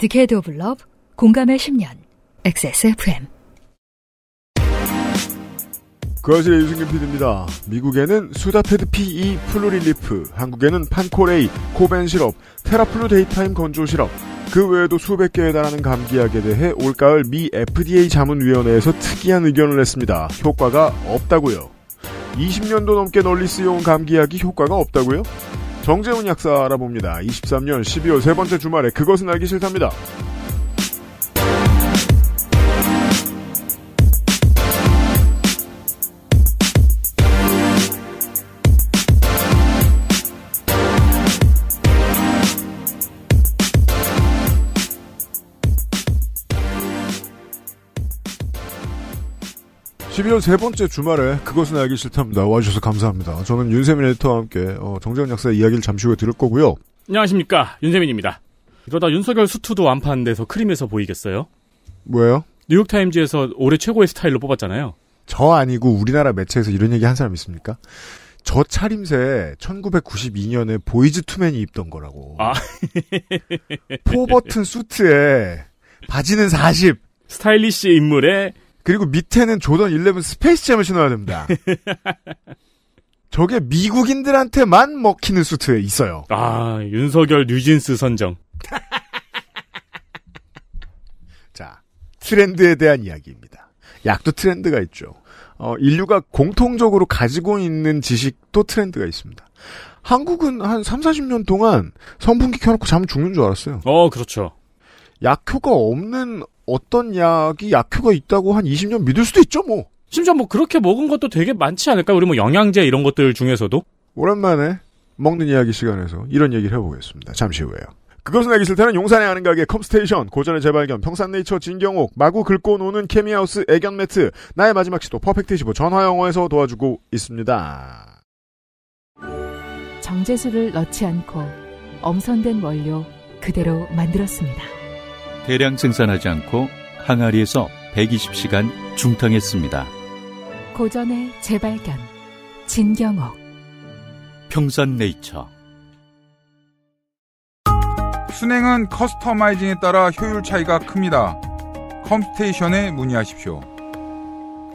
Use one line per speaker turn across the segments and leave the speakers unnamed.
디케이드 오브 러브 공감의 10년 XSFM
그것의 유승균 PD입니다. 미국에는 수다패드 PE 플루릴리프, 한국에는 판코레이, 코벤 시럽, 테라플루 데이타임 건조 시럽, 그 외에도 수백 개에 달하는 감기약에 대해 올가을 미 FDA 자문위원회에서 특이한 의견을 냈습니다. 효과가 없다고요. 20년도 넘게 널리 쓰여온 감기약이 효과가 없다고요? 정재훈 약사 알아봅니다. 23년 12월 세 번째 주말에 그것은 알기 싫답니다. 12월 세 번째 주말에 그것은 알기 싫답니다. 와주셔서 감사합니다. 저는 윤세민 에디터와 함께 어, 정재현 약사의 이야기를 잠시 후에 들을 거고요.
안녕하십니까. 윤세민입니다. 이러다 윤석열 수트도 완판돼서 크림에서 보이겠어요? 뭐예요 뉴욕타임즈에서 올해 최고의 스타일로 뽑았잖아요.
저 아니고 우리나라 매체에서 이런 얘기 한 사람 있습니까? 저 차림새 1992년에 보이즈 투맨이 입던 거라고. 아. 포버튼 수트에 바지는 40. 스타일리시 인물에 그리고 밑에는 조던 11 스페이스잼을 신어야 됩니다. 저게 미국인들한테만 먹히는 수트에 있어요. 아, 윤석열 뉴진스 선정. 자, 트렌드에 대한 이야기입니다. 약도 트렌드가 있죠. 어, 인류가 공통적으로 가지고 있는 지식도 트렌드가 있습니다. 한국은 한 3, 40년 동안 선풍기 켜놓고 잠 죽는 줄 알았어요. 어, 그렇죠. 약효가 없는 어떤 약이 약효가 있다고 한 20년 믿을 수도 있죠, 뭐. 심지어 뭐 그렇게 먹은 것도 되게 많지 않을까? 우리 뭐 영양제 이런 것들 중에서도? 오랜만에 먹는 이야기 시간에서 이런 얘기를 해보겠습니다. 잠시 후에요. 그것은 알기 싫다는 용산에 아는 가게 컴스테이션, 고전의 재발견, 평산네이처 진경옥, 마구 긁고 노는 케미하우스 애견 매트, 나의 마지막 시도 퍼펙트 시보 전화영어에서 도와주고 있습니다.
정제수를 넣지 않고 엄선된 원료 그대로 만들었습니다. 대량 생산하지 않고 항아리에서
120시간 중탕했습니다.
고전의 재발견
진경옥
평산네이처 순행은 커스터마이징에 따라 효율 차이가 큽니다. 컴스테이션에 문의하십시오.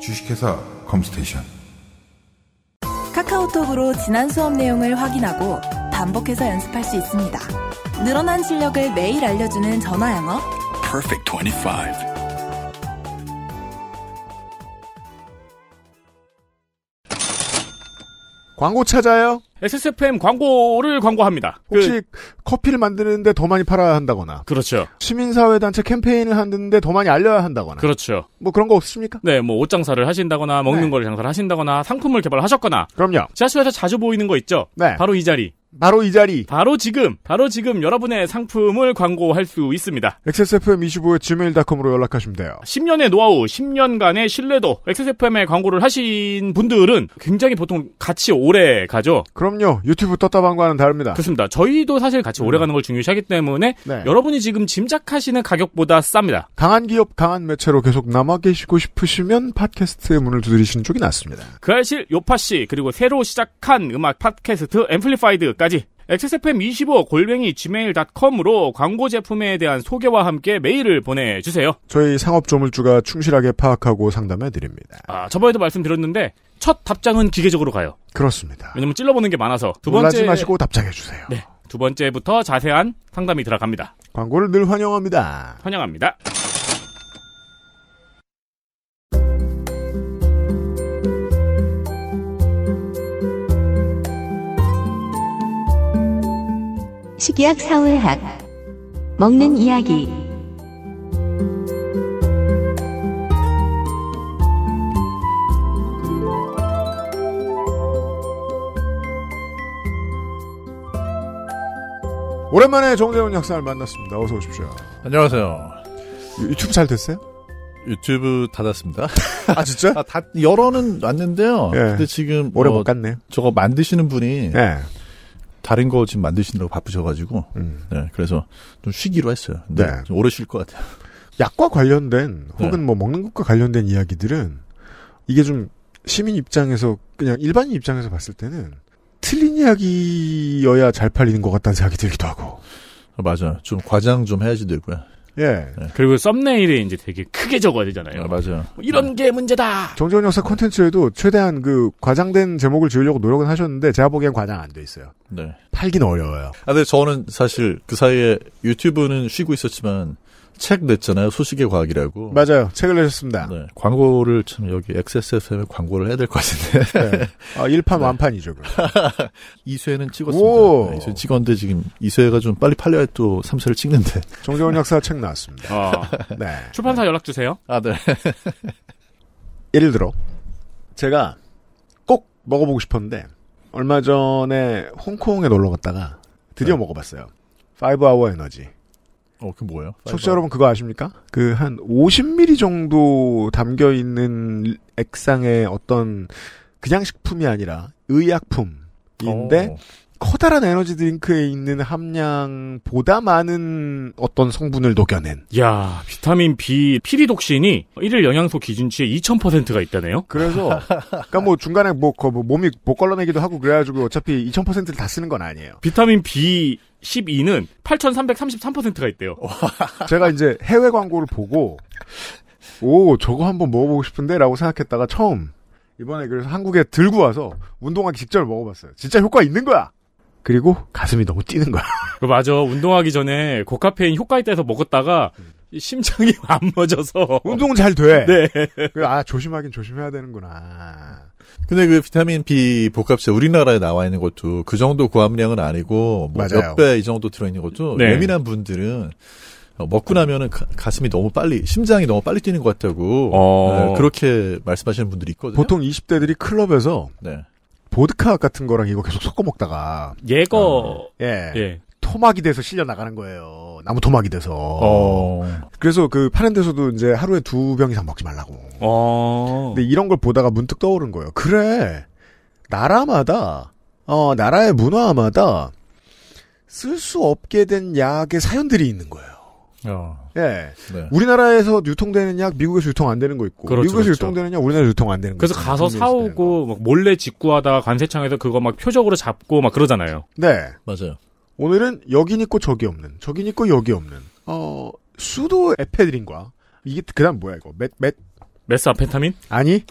주식회사 컴스테이션
카카오톡으로 지난 수업 내용을 확인하고 반복해서 연습할 수 있습니다.
늘어난 실력을 매일 알려주는 전화 영어.
Perfect 25.
광고 찾아요. XSFM 광고를 광고합니다. 혹시 그... 커피를 만드는데
더 많이 팔아야 한다거나. 그렇죠. 시민사회단체 캠페인을 하는데 더 많이 알려야 한다거나.
그렇죠. 뭐 그런 거없으니까 네, 뭐 옷장사를 하신다거나 먹는 네. 걸 장사를 하신다거나 상품을 개발하셨거나. 그럼요. 지하철에서 자주 보이는 거 있죠? 네. 바로 이 자리. 바로 이 자리. 바로 지금, 바로 지금 여러분의 상품을 광고할 수 있습니다. x s f m 2 5 gmail.com으로 연락하시면 돼요. 10년의 노하우, 10년간의 신뢰도, XSFM의 광고를 하신 분들은 굉장히 보통 같이 오래 가죠. 그럼요. 유튜브 떴다 방과는 다릅니다. 그렇습니다. 저희도 사실 같이 오래 음. 가는 걸 중요시하기 때문에 네. 여러분이 지금 짐작하시는 가격보다 쌉니다.
강한 기업, 강한 매체로 계속 남아 계시고 싶으시면 팟캐스트의 문을 두드리시는 쪽이 낫습니다.
그사실 요파씨, 그리고 새로 시작한 음악 팟캐스트 앰플리파이드 까지 XSFM25 골뱅이 gmail.com으로 광고 제품에 대한 소개와 함께 메일을 보내주세요.
저희 상업 조물주가 충실하게 파악하고 상담해 드립니다.
아, 저번에도 말씀드렸는데 첫 답장은 기계적으로 가요. 그렇습니다. 왜냐면 찔러보는 게 많아서 두 번째 놀라지 마시고 답장해 주세요. 네, 두 번째부터 자세한 상담이 들어갑니다.
광고를 늘 환영합니다.
환영합니다.
식이 사회학 먹는 이야기
오랜만에 정재훈 약사를 만났습니다. 어서 오십시오.
안녕하세요. 유튜브 잘 됐어요? 유튜브 닫았습니다. 아 진짜? 아, 다 열어는 왔는데요. 예. 근데 지금 오래 뭐, 못 갔네요. 저거 만드시는 분이 예. 다른 거 지금 만드시느라고 바쁘셔가지고 음. 네 그래서 좀 쉬기로 했어요. 네. 좀 오래 쉴 것 같아요.
약과 관련된 네. 혹은 네. 뭐 먹는 것과 관련된 이야기들은 이게 좀 시민 입장에서 그냥 일반인 입장에서
봤을 때는
틀린 이야기여야 잘 팔리는 것 같다는 생각이 들기도 하고.
아, 맞아. 좀 과장 좀 해야지 되고요.
예. 네, 그리고 썸네일에 이제 되게 크게 적어야 되잖아요. 아,
맞아요.
뭐
이런 음. 게 문제다.
정재훈 역사 콘텐츠에도 최대한 그 과장된 제목을 지으려고 노력은 하셨는데 제가 보기엔 과장 안 돼 있어요. 네. 팔긴 어려워요.
아, 근데 저는 사실 그 사이에 유튜브는 쉬고 있었지만 책 냈잖아요. 소식의 과학이라고. 맞아요.
책을 내셨습니다. 네.
광고를 참 여기 XSFM에 광고를 해야 될 것 같은데. 네. 아, 1판 네. 완판이죠. 이수회는 찍었습니다. 네, 이수는 찍었는데 지금 이수회가 좀 빨리 팔려야
또 3세를 찍는데.
정재원
약사
책 나왔습니다. 아. 네.
출판사 네. 연락 주세요. 아, 네.
예를 들어 제가 꼭 먹어보고 싶었는데 얼마 전에 홍콩에 놀러 갔다가 드디어 네. 먹어봤어요. 5 아워 에너지. 어, 그 뭐예요? 어, 청취자 여러분 그거 아십니까? 그 한 50ml 정도 담겨 있는 액상의 어떤 그냥 식품이 아니라
의약품인데 오. 어.
커다란 에너지 드링크에 있는 함량보다 많은 어떤 성분을 녹여낸.
야 비타민 B 피리독신이 일일 영양소 기준치의 2000%가 있다네요. 그래서 그러니까 뭐 중간에 뭐, 뭐 몸이 못
걸러내기도 하고 그래가지고 어차피 2000%를 다 쓰는 건 아니에요.
비타민 B 12는 8,333%가 있대요.
제가 이제 해외 광고를 보고 오 저거 한번 먹어보고 싶은데라고 생각했다가 처음 이번에 그래서 한국에 들고 와서 운동하기 직전에 먹어봤어요. 진짜 효과 있는 거야. 그리고 가슴이 너무 뛰는 거야.
그 맞아. 운동하기 전에 고카페인 효과 있다 해서 먹었다가 심장이 안 멎어서. 운동 잘 돼. 네. 그, 아, 조심하긴
조심해야 되는구나. 근데 그 비타민 B
복합제 우리나라에 나와 있는 것도 그 정도 고함량은 아니고 뭐몇배 이 정도 들어있는 것도 네. 예민한 분들은 어, 먹고 나면은 가, 슴이 너무 빨리 심장이 너무 빨리 뛰는 것 같다고
어... 네, 그렇게 말씀하시는 분들이 있거든요. 보통 20대들이 클럽에서 네. 보드카 같은 거랑 이거 계속 섞어 먹다가 얘거 어, 예. 예. 토막이 돼서 실려 나가는 거예요. 나무 토막이 돼서. 어. 그래서 그 파는 데서도 이제 하루에 두 병 이상 먹지 말라고. 어. 근데 이런 걸 보다가 문득 떠오른 거예요. 그래. 나라마다 어 나라의 문화마다 쓸 수 없게 된 약의 사연들이 있는 거예요. 어.
예. 네.
우리나라에서 유통되는 약 미국에서 유통 안
되는 거 있고 그렇죠, 미국에서 그렇죠.
유통되는 약 우리나라에서 유통 안 되는 거. 그래서 가서 사오고
막 몰래 직구하다 관세청에서 그거 막 표적으로 잡고 막 그러잖아요. 네. 맞아요.
오늘은 여긴 있고 저기 없는, 저긴 있고 여기 없는 어 수도 에페드린과 이게 그다음 뭐야 이거 맷맷 메스아페타민 아니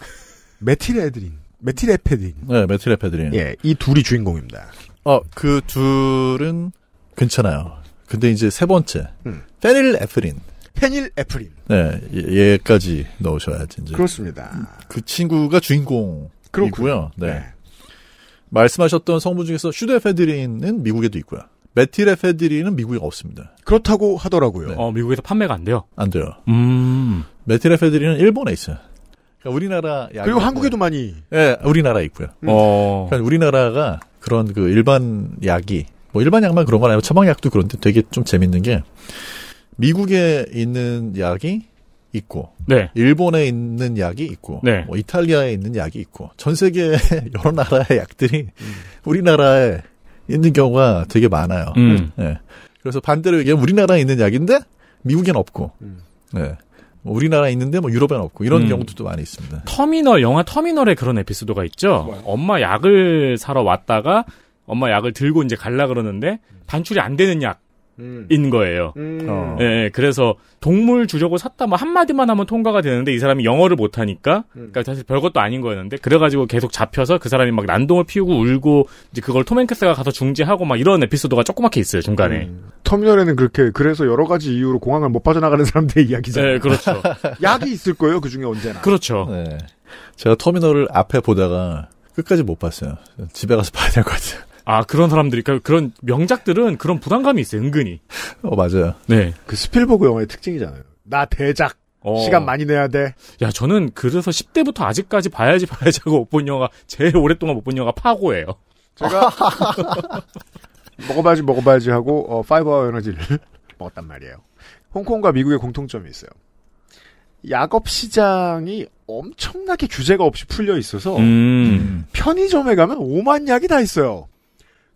메틸에드린, 메틸에페드린. 네, 메틸에페드린. 예, 이 둘이 주인공입니다.
어, 그 둘은
괜찮아요. 근데
이제 세 번째 음. 페닐 에프린. 페닐 에프린. 네, 예, 얘까지 넣으셔야지 이제. 그렇습니다. 그 친구가 주인공이고요. 네. 네. 말씀하셨던 성분 중에서 슈데페드린은 미국에도 있고요. 메틸에페드린은 미국에 없습니다. 그렇다고 하더라고요. 네. 어, 미국에서 판매가 안 돼요? 안 돼요. 음. 메틸에페드린은 일본에 있어요. 그러니까 우리나라 그리고 한국에도 많이. 예, 네, 우리나라에 있고요. 음. 어. 그러니까 우리나라가 그런 그 일반 약이 뭐 일반 약만 그런 건 아니고 처방약도 그런데 되게 좀 재밌는 게 미국에 있는 약이 있고, 네. 일본에 있는 약이 있고, 네. 뭐 이탈리아에 있는 약이 있고, 전 세계 여러 나라의 약들이 음. 우리나라에 있는 경우가 되게 많아요. 음. 네. 그래서 반대로
이게 우리나라에 있는 약인데 미국엔 없고, 음. 네. 뭐 우리나라에 있는데 뭐 유럽엔 없고 이런 음. 경우도 많이 있습니다. 터미널 영화 터미널에 그런 에피소드가 있죠. 뭐야? 엄마 약을 사러 왔다가 엄마 약을 들고 이제 갈라 그러는데 반출이 안 되는 약. 음. 인 거예요. 음. 어. 예, 예, 그래서 동물 주려고 샀다 뭐 한마디만 하면 통과가 되는데 이 사람이 영어를 못 하니까 음. 그러니까 사실 별것도 아닌 거였는데 그래 가지고 계속 잡혀서 그 사람이 막 난동을 피우고 울고 이제 그걸 톰 행크스가 가서 중지하고 막 이런 에피소드가 조그맣게 있어요, 중간에. 음.
터미널에는 그렇게 그래서 여러 가지 이유로 공항을 못 빠져나가는 사람들의 이야기잖아요. 네, 그렇죠. 약이 있을
거예요, 그중에 언제나. 그렇죠. 네. 제가 터미널을 앞에 보다가 끝까지 못 봤어요. 집에 가서 봐야 될 것 같아요. 아 그런 사람들이 그러니까 그런 명작들은 그런 부담감이 있어요 은근히.
어 맞아요. 네.
그 스필버그 영화의 특징이잖아요. 나 대작. 어. 시간 많이 내야 돼. 야, 저는 그래서 10대부터 아직까지 봐야지 봐야지 하고 못 본 영화, 제일 오랫동안 못 본 영화 파고예요.
제가 먹어봐야지 먹어봐야지 하고 어, 파이버 에너지를 먹었단 말이에요. 홍콩과 미국의 공통점이 있어요. 약업 시장이 엄청나게 규제가 없이 풀려 있어서
음.
편의점에 가면 오만 약이 다 있어요.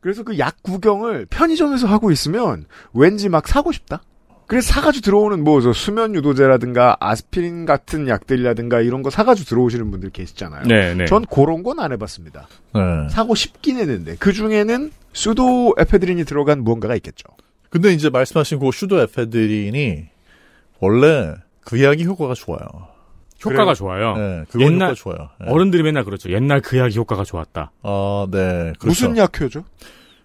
그래서 그 약 구경을 편의점에서 하고 있으면 왠지 막 사고 싶다. 그래서 사가지고 들어오는 뭐 저 수면 유도제라든가 아스피린 같은 약들이라든가 이런 거 사가지고 들어오시는 분들 계시잖아요. 네, 네. 전 그런 건 안 해봤습니다. 네. 사고 싶긴 했는데 그 중에는 수도 에페드린이 들어간 무언가가 있겠죠. 근데 이제
말씀하신 그 수도 에페드린이 원래 그 약이 효과가 좋아요. 효과가 그래. 좋아요. 네, 옛날 좋아요. 네.
어른들이 맨날 그렇죠. 옛날 그 약이 효과가 좋았다. 아, 네. 그렇죠. 무슨 약효죠?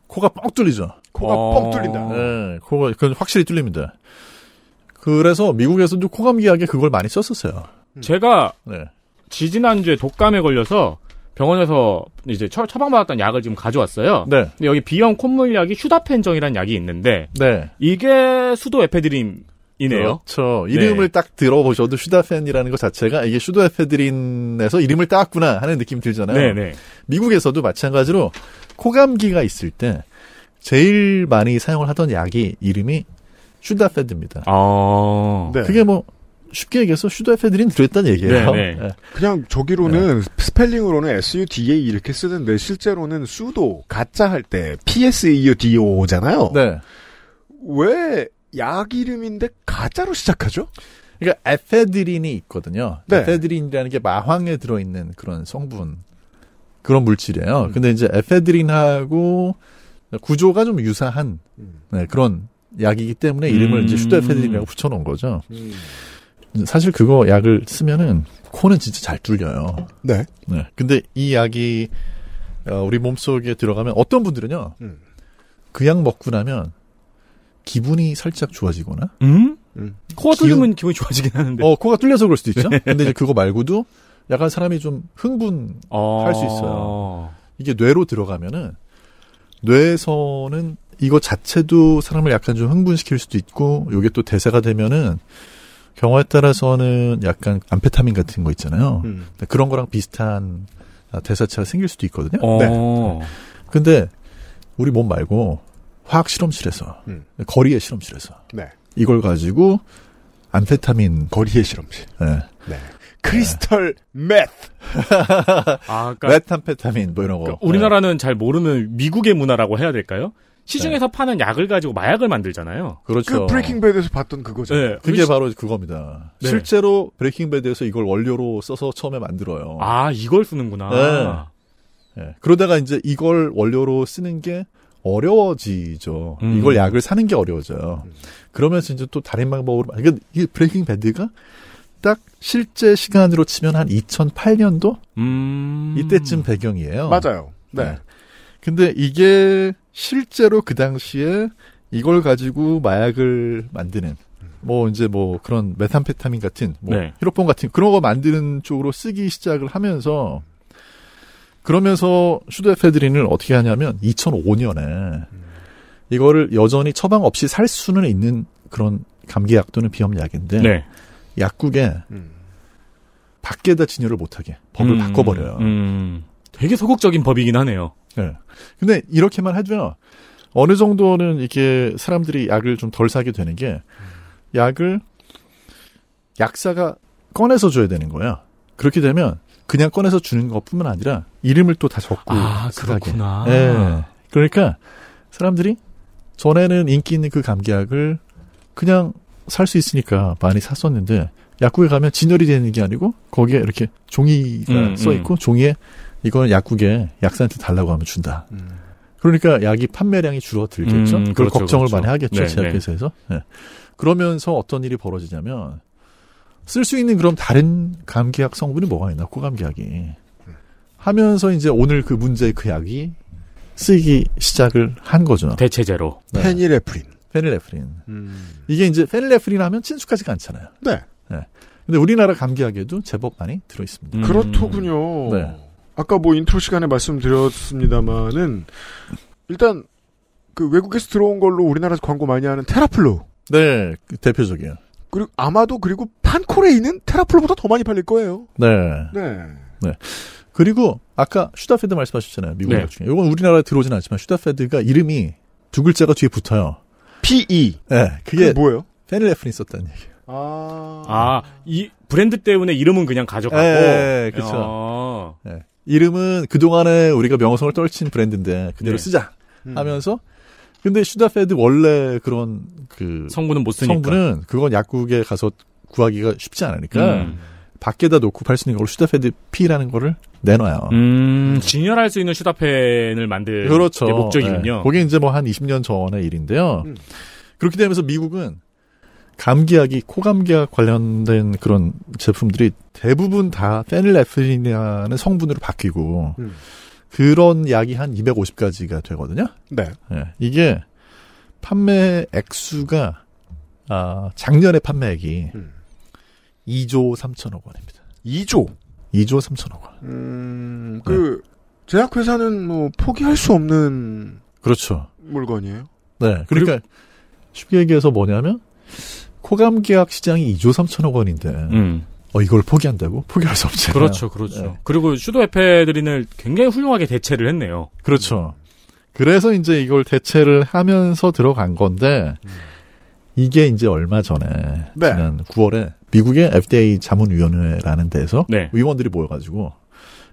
코가 뻥 뚫리죠.
코가
어... 뻥 뚫린다.
네, 코가 그건 확실히 뚫립니다. 그래서 미국에서도 코감기약에 그걸 많이 썼었어요. 음. 제가 네. 지지난주에 독감에 걸려서 병원에서 이제 처, 방받았던 약을 지금 가져왔어요. 네. 근데 여기 비형 콧물약이 휴다펜정이라는 약이 있는데 네. 이게 수도 에페드림 이네요. 그렇죠. 네. 이름을
네. 딱 들어보셔도 슈다펜이라는 것 자체가 이게 슈도에페드린에서 이름을 따왔구나 하는 느낌 이 들잖아요. 네네. 네. 미국에서도 마찬가지로 코감기가 있을 때 제일 많이 사용을 하던 약이 이름이
슈다페드입니다. 아. 네. 그게 뭐 쉽게 얘기해서 슈도에페드린 들어있다는 얘기예요. 네, 네. 그냥 저기로는 네. 스펠링으로는 SUDA 이렇게 쓰는데 실제로는 수도 가짜 할 때 PSEUDO잖아요. 네. 왜
약 이름인데 가짜로 시작하죠? 그러니까 에페드린이 있거든요. 네. 에페드린이라는 게 마황에 들어있는 그런 성분 그런 물질이에요. 음. 근데 이제 에페드린하고 구조가 좀 유사한 음. 네, 그런 약이기 때문에 이름을 음. 이제 슈도에페드린이라고 붙여놓은 거죠. 음. 사실 그거 약을 쓰면은 코는 진짜 잘 뚫려요. 네. 네. 근데 이 약이 어, 우리 몸 속에 들어가면 어떤 분들은요. 음. 그약 먹고 나면 기분이 살짝 좋아지거나. 음? 음. 코가 뚫리면 기운, 이 좋아지긴 하는데. 어, 코가 뚫려서 그럴 수도 있죠. 네. 근데 이제 그거 말고도 약간 사람이 좀 흥분할 아~ 수 있어요. 이게 뇌로 들어가면은 뇌에서는 이거 자체도 사람을 약간 좀 흥분시킬 수도 있고 요게 또대세가 되면은 경우에 따라서는 약간 암페타민 같은 거 있잖아요. 음. 그런 거랑 비슷한 아, 대사체가 생길 수도 있거든요. 어. 네. 근데 우리 몸 말고 화학 실험실에서 음. 거리의 실험실에서 네. 이걸 가지고 안페타민 거리의 실험실. 네.
네.
크리스털 맷.
아, 까
그러니까
메탄페타민 뭐 이런 거. 그러니까
우리나라는 예. 잘 모르는 미국의 문화라고 해야 될까요? 시중에서 네. 파는 약을 가지고 마약을 만들잖아요. 그렇죠. 그 브레이킹
배드에서 봤던 그거죠. 네. 그게 시...
바로 그겁니다. 네. 실제로 브레이킹 배드에서 이걸
원료로 써서 처음에 만들어요. 아, 이걸 쓰는구나. 네. 네. 그러다가 이제 이걸 원료로 쓰는 게 어려워지죠. 음. 이걸 약을 사는 게 어려워져요. 그러면서 이제 또 다른 방법으로 그러니까 이 브레이킹 밴드가딱 실제 시간으로 치면 한 2008년도 음. 이때쯤 배경이에요. 맞아요. 네. 네. 근데 이게 실제로 그 당시에 이걸 가지고 마약을 만드는 뭐 이제 뭐 그런 메탄페타민 같은 뭐 네. 히로폰 같은 그런 거 만드는 쪽으로 쓰기 시작을 하면서 그러면서 슈드에페드린을 어떻게 하냐면 2005년에 이거를 여전히 처방 없이 살 수는 있는 그런 감기약 또는 비염약인데 네. 약국에
음. 밖에다 진열을 못하게 법을 음, 바꿔버려요. 음. 되게 소극적인 법이긴 하네요.
네. 근데 이렇게만 해하요 어느 정도는 이게 사람들이 약을 좀 덜 사게 되는 게 약을 약사가 꺼내서 줘야 되는 거예요 그렇게 되면 그냥 꺼내서 주는 것뿐만 아니라 이름을 또 다 적고 아, 쓰게.
그렇구나. 예.
그러니까 사람들이 전에는 인기 있는 그 감기약을 그냥 살 수 있으니까 많이 샀었는데 약국에 가면 진열이 되는 게 아니고 거기에 이렇게 종이가 음, 써 있고 음. 종이에 이거는 약국에 약사한테 달라고 하면 준다. 음. 그러니까 약이 판매량이 줄어들겠죠. 음, 그걸 그렇죠, 걱정을 그렇죠. 많이 하겠죠. 네, 제약회사에서. 네. 네. 그러면서 어떤 일이 벌어지냐면 쓸수 있는 그럼 다른 감기약 성분이 뭐가 있나 코감기약이 하면서 이제 오늘 그 문제의 그 약이 쓰기 시작을 한 거죠. 대체제로 네. 페닐레프린. 페닐레프린. 음. 이게 이제 페닐에프린 하면 친숙하지가 않잖아요. 네. 네. 근데 우리나라 감기약에도
제법 많이 들어 있습니다. 음. 그렇더군요. 네. 아까 뭐 인트로 시간에 말씀드렸습니다마는 일단 그 외국에서 들어온 걸로 우리나라에서 광고 많이 하는 테라플루.
네, 그 대표적이에요.
그리고 아마도 그리고 판코레이는 테라플로보다 더 많이 팔릴 거예요. 네. 네.
네. 그리고 아까 슈다페드 말씀하셨잖아요. 미국 네. 중에. 이건 우리나라에 들어오진 않지만 슈다페드가 이름이 두 글자가 뒤에 붙어요. PE. 네. 그게, 그게 뭐예요? 페닐레프린 썼다는
얘기예요. 아. 아, 이 브랜드 때문에 이름은 그냥 가져가고. 네, 그렇죠. 아. 네.
이름은 그동안에 우리가 명성을 떨친 브랜드인데 그대로 네. 쓰자 음. 하면서 근데 슈다페드 원래 그런 그 성분은 못 쓰니까 성분은 그건 약국에 가서 구하기가 쉽지 않으니까 음. 밖에다 놓고 팔 수 있는 걸 슈다페드 P라는 거를 내놔요. 음,
진열할 수 있는 슈다펜을 만드는 그렇죠. 게 목적이군요. 네. 그게
이제 뭐 한 20년 전의 일인데요. 음. 그렇게 되면서 미국은 감기약이 코감기약 관련된 그런 제품들이 대부분 다 페닐에프린이라는 성분으로 바뀌고 음. 그런 약이 한 250가지가 되거든요. 네. 네. 이게 판매 액수가 아, 작년에 판매액이 음. 2조 3천억 원입니다. 2조? 2조 3천억 원.
음, 그 네. 제약회사는 뭐 포기할 수 없는 그렇죠. 물건이에요.
네. 그러니까
그리고... 쉽게 얘기해서
뭐냐면 코감계약 시장이 2조 3천억 원인데 음. 어 이걸 포기한다고?
포기할 수 없잖아요. 그렇죠, 그렇죠. 네. 그리고 슈도에페드린을 굉장히 훌륭하게 대체를 했네요.
그렇죠. 그래서 이제 이걸 대체를 하면서 들어간 건데 이게 이제 얼마 전에 네. 지난 9월에 미국의 FDA 자문위원회라는 데서 에 네. 의원들이 모여가지고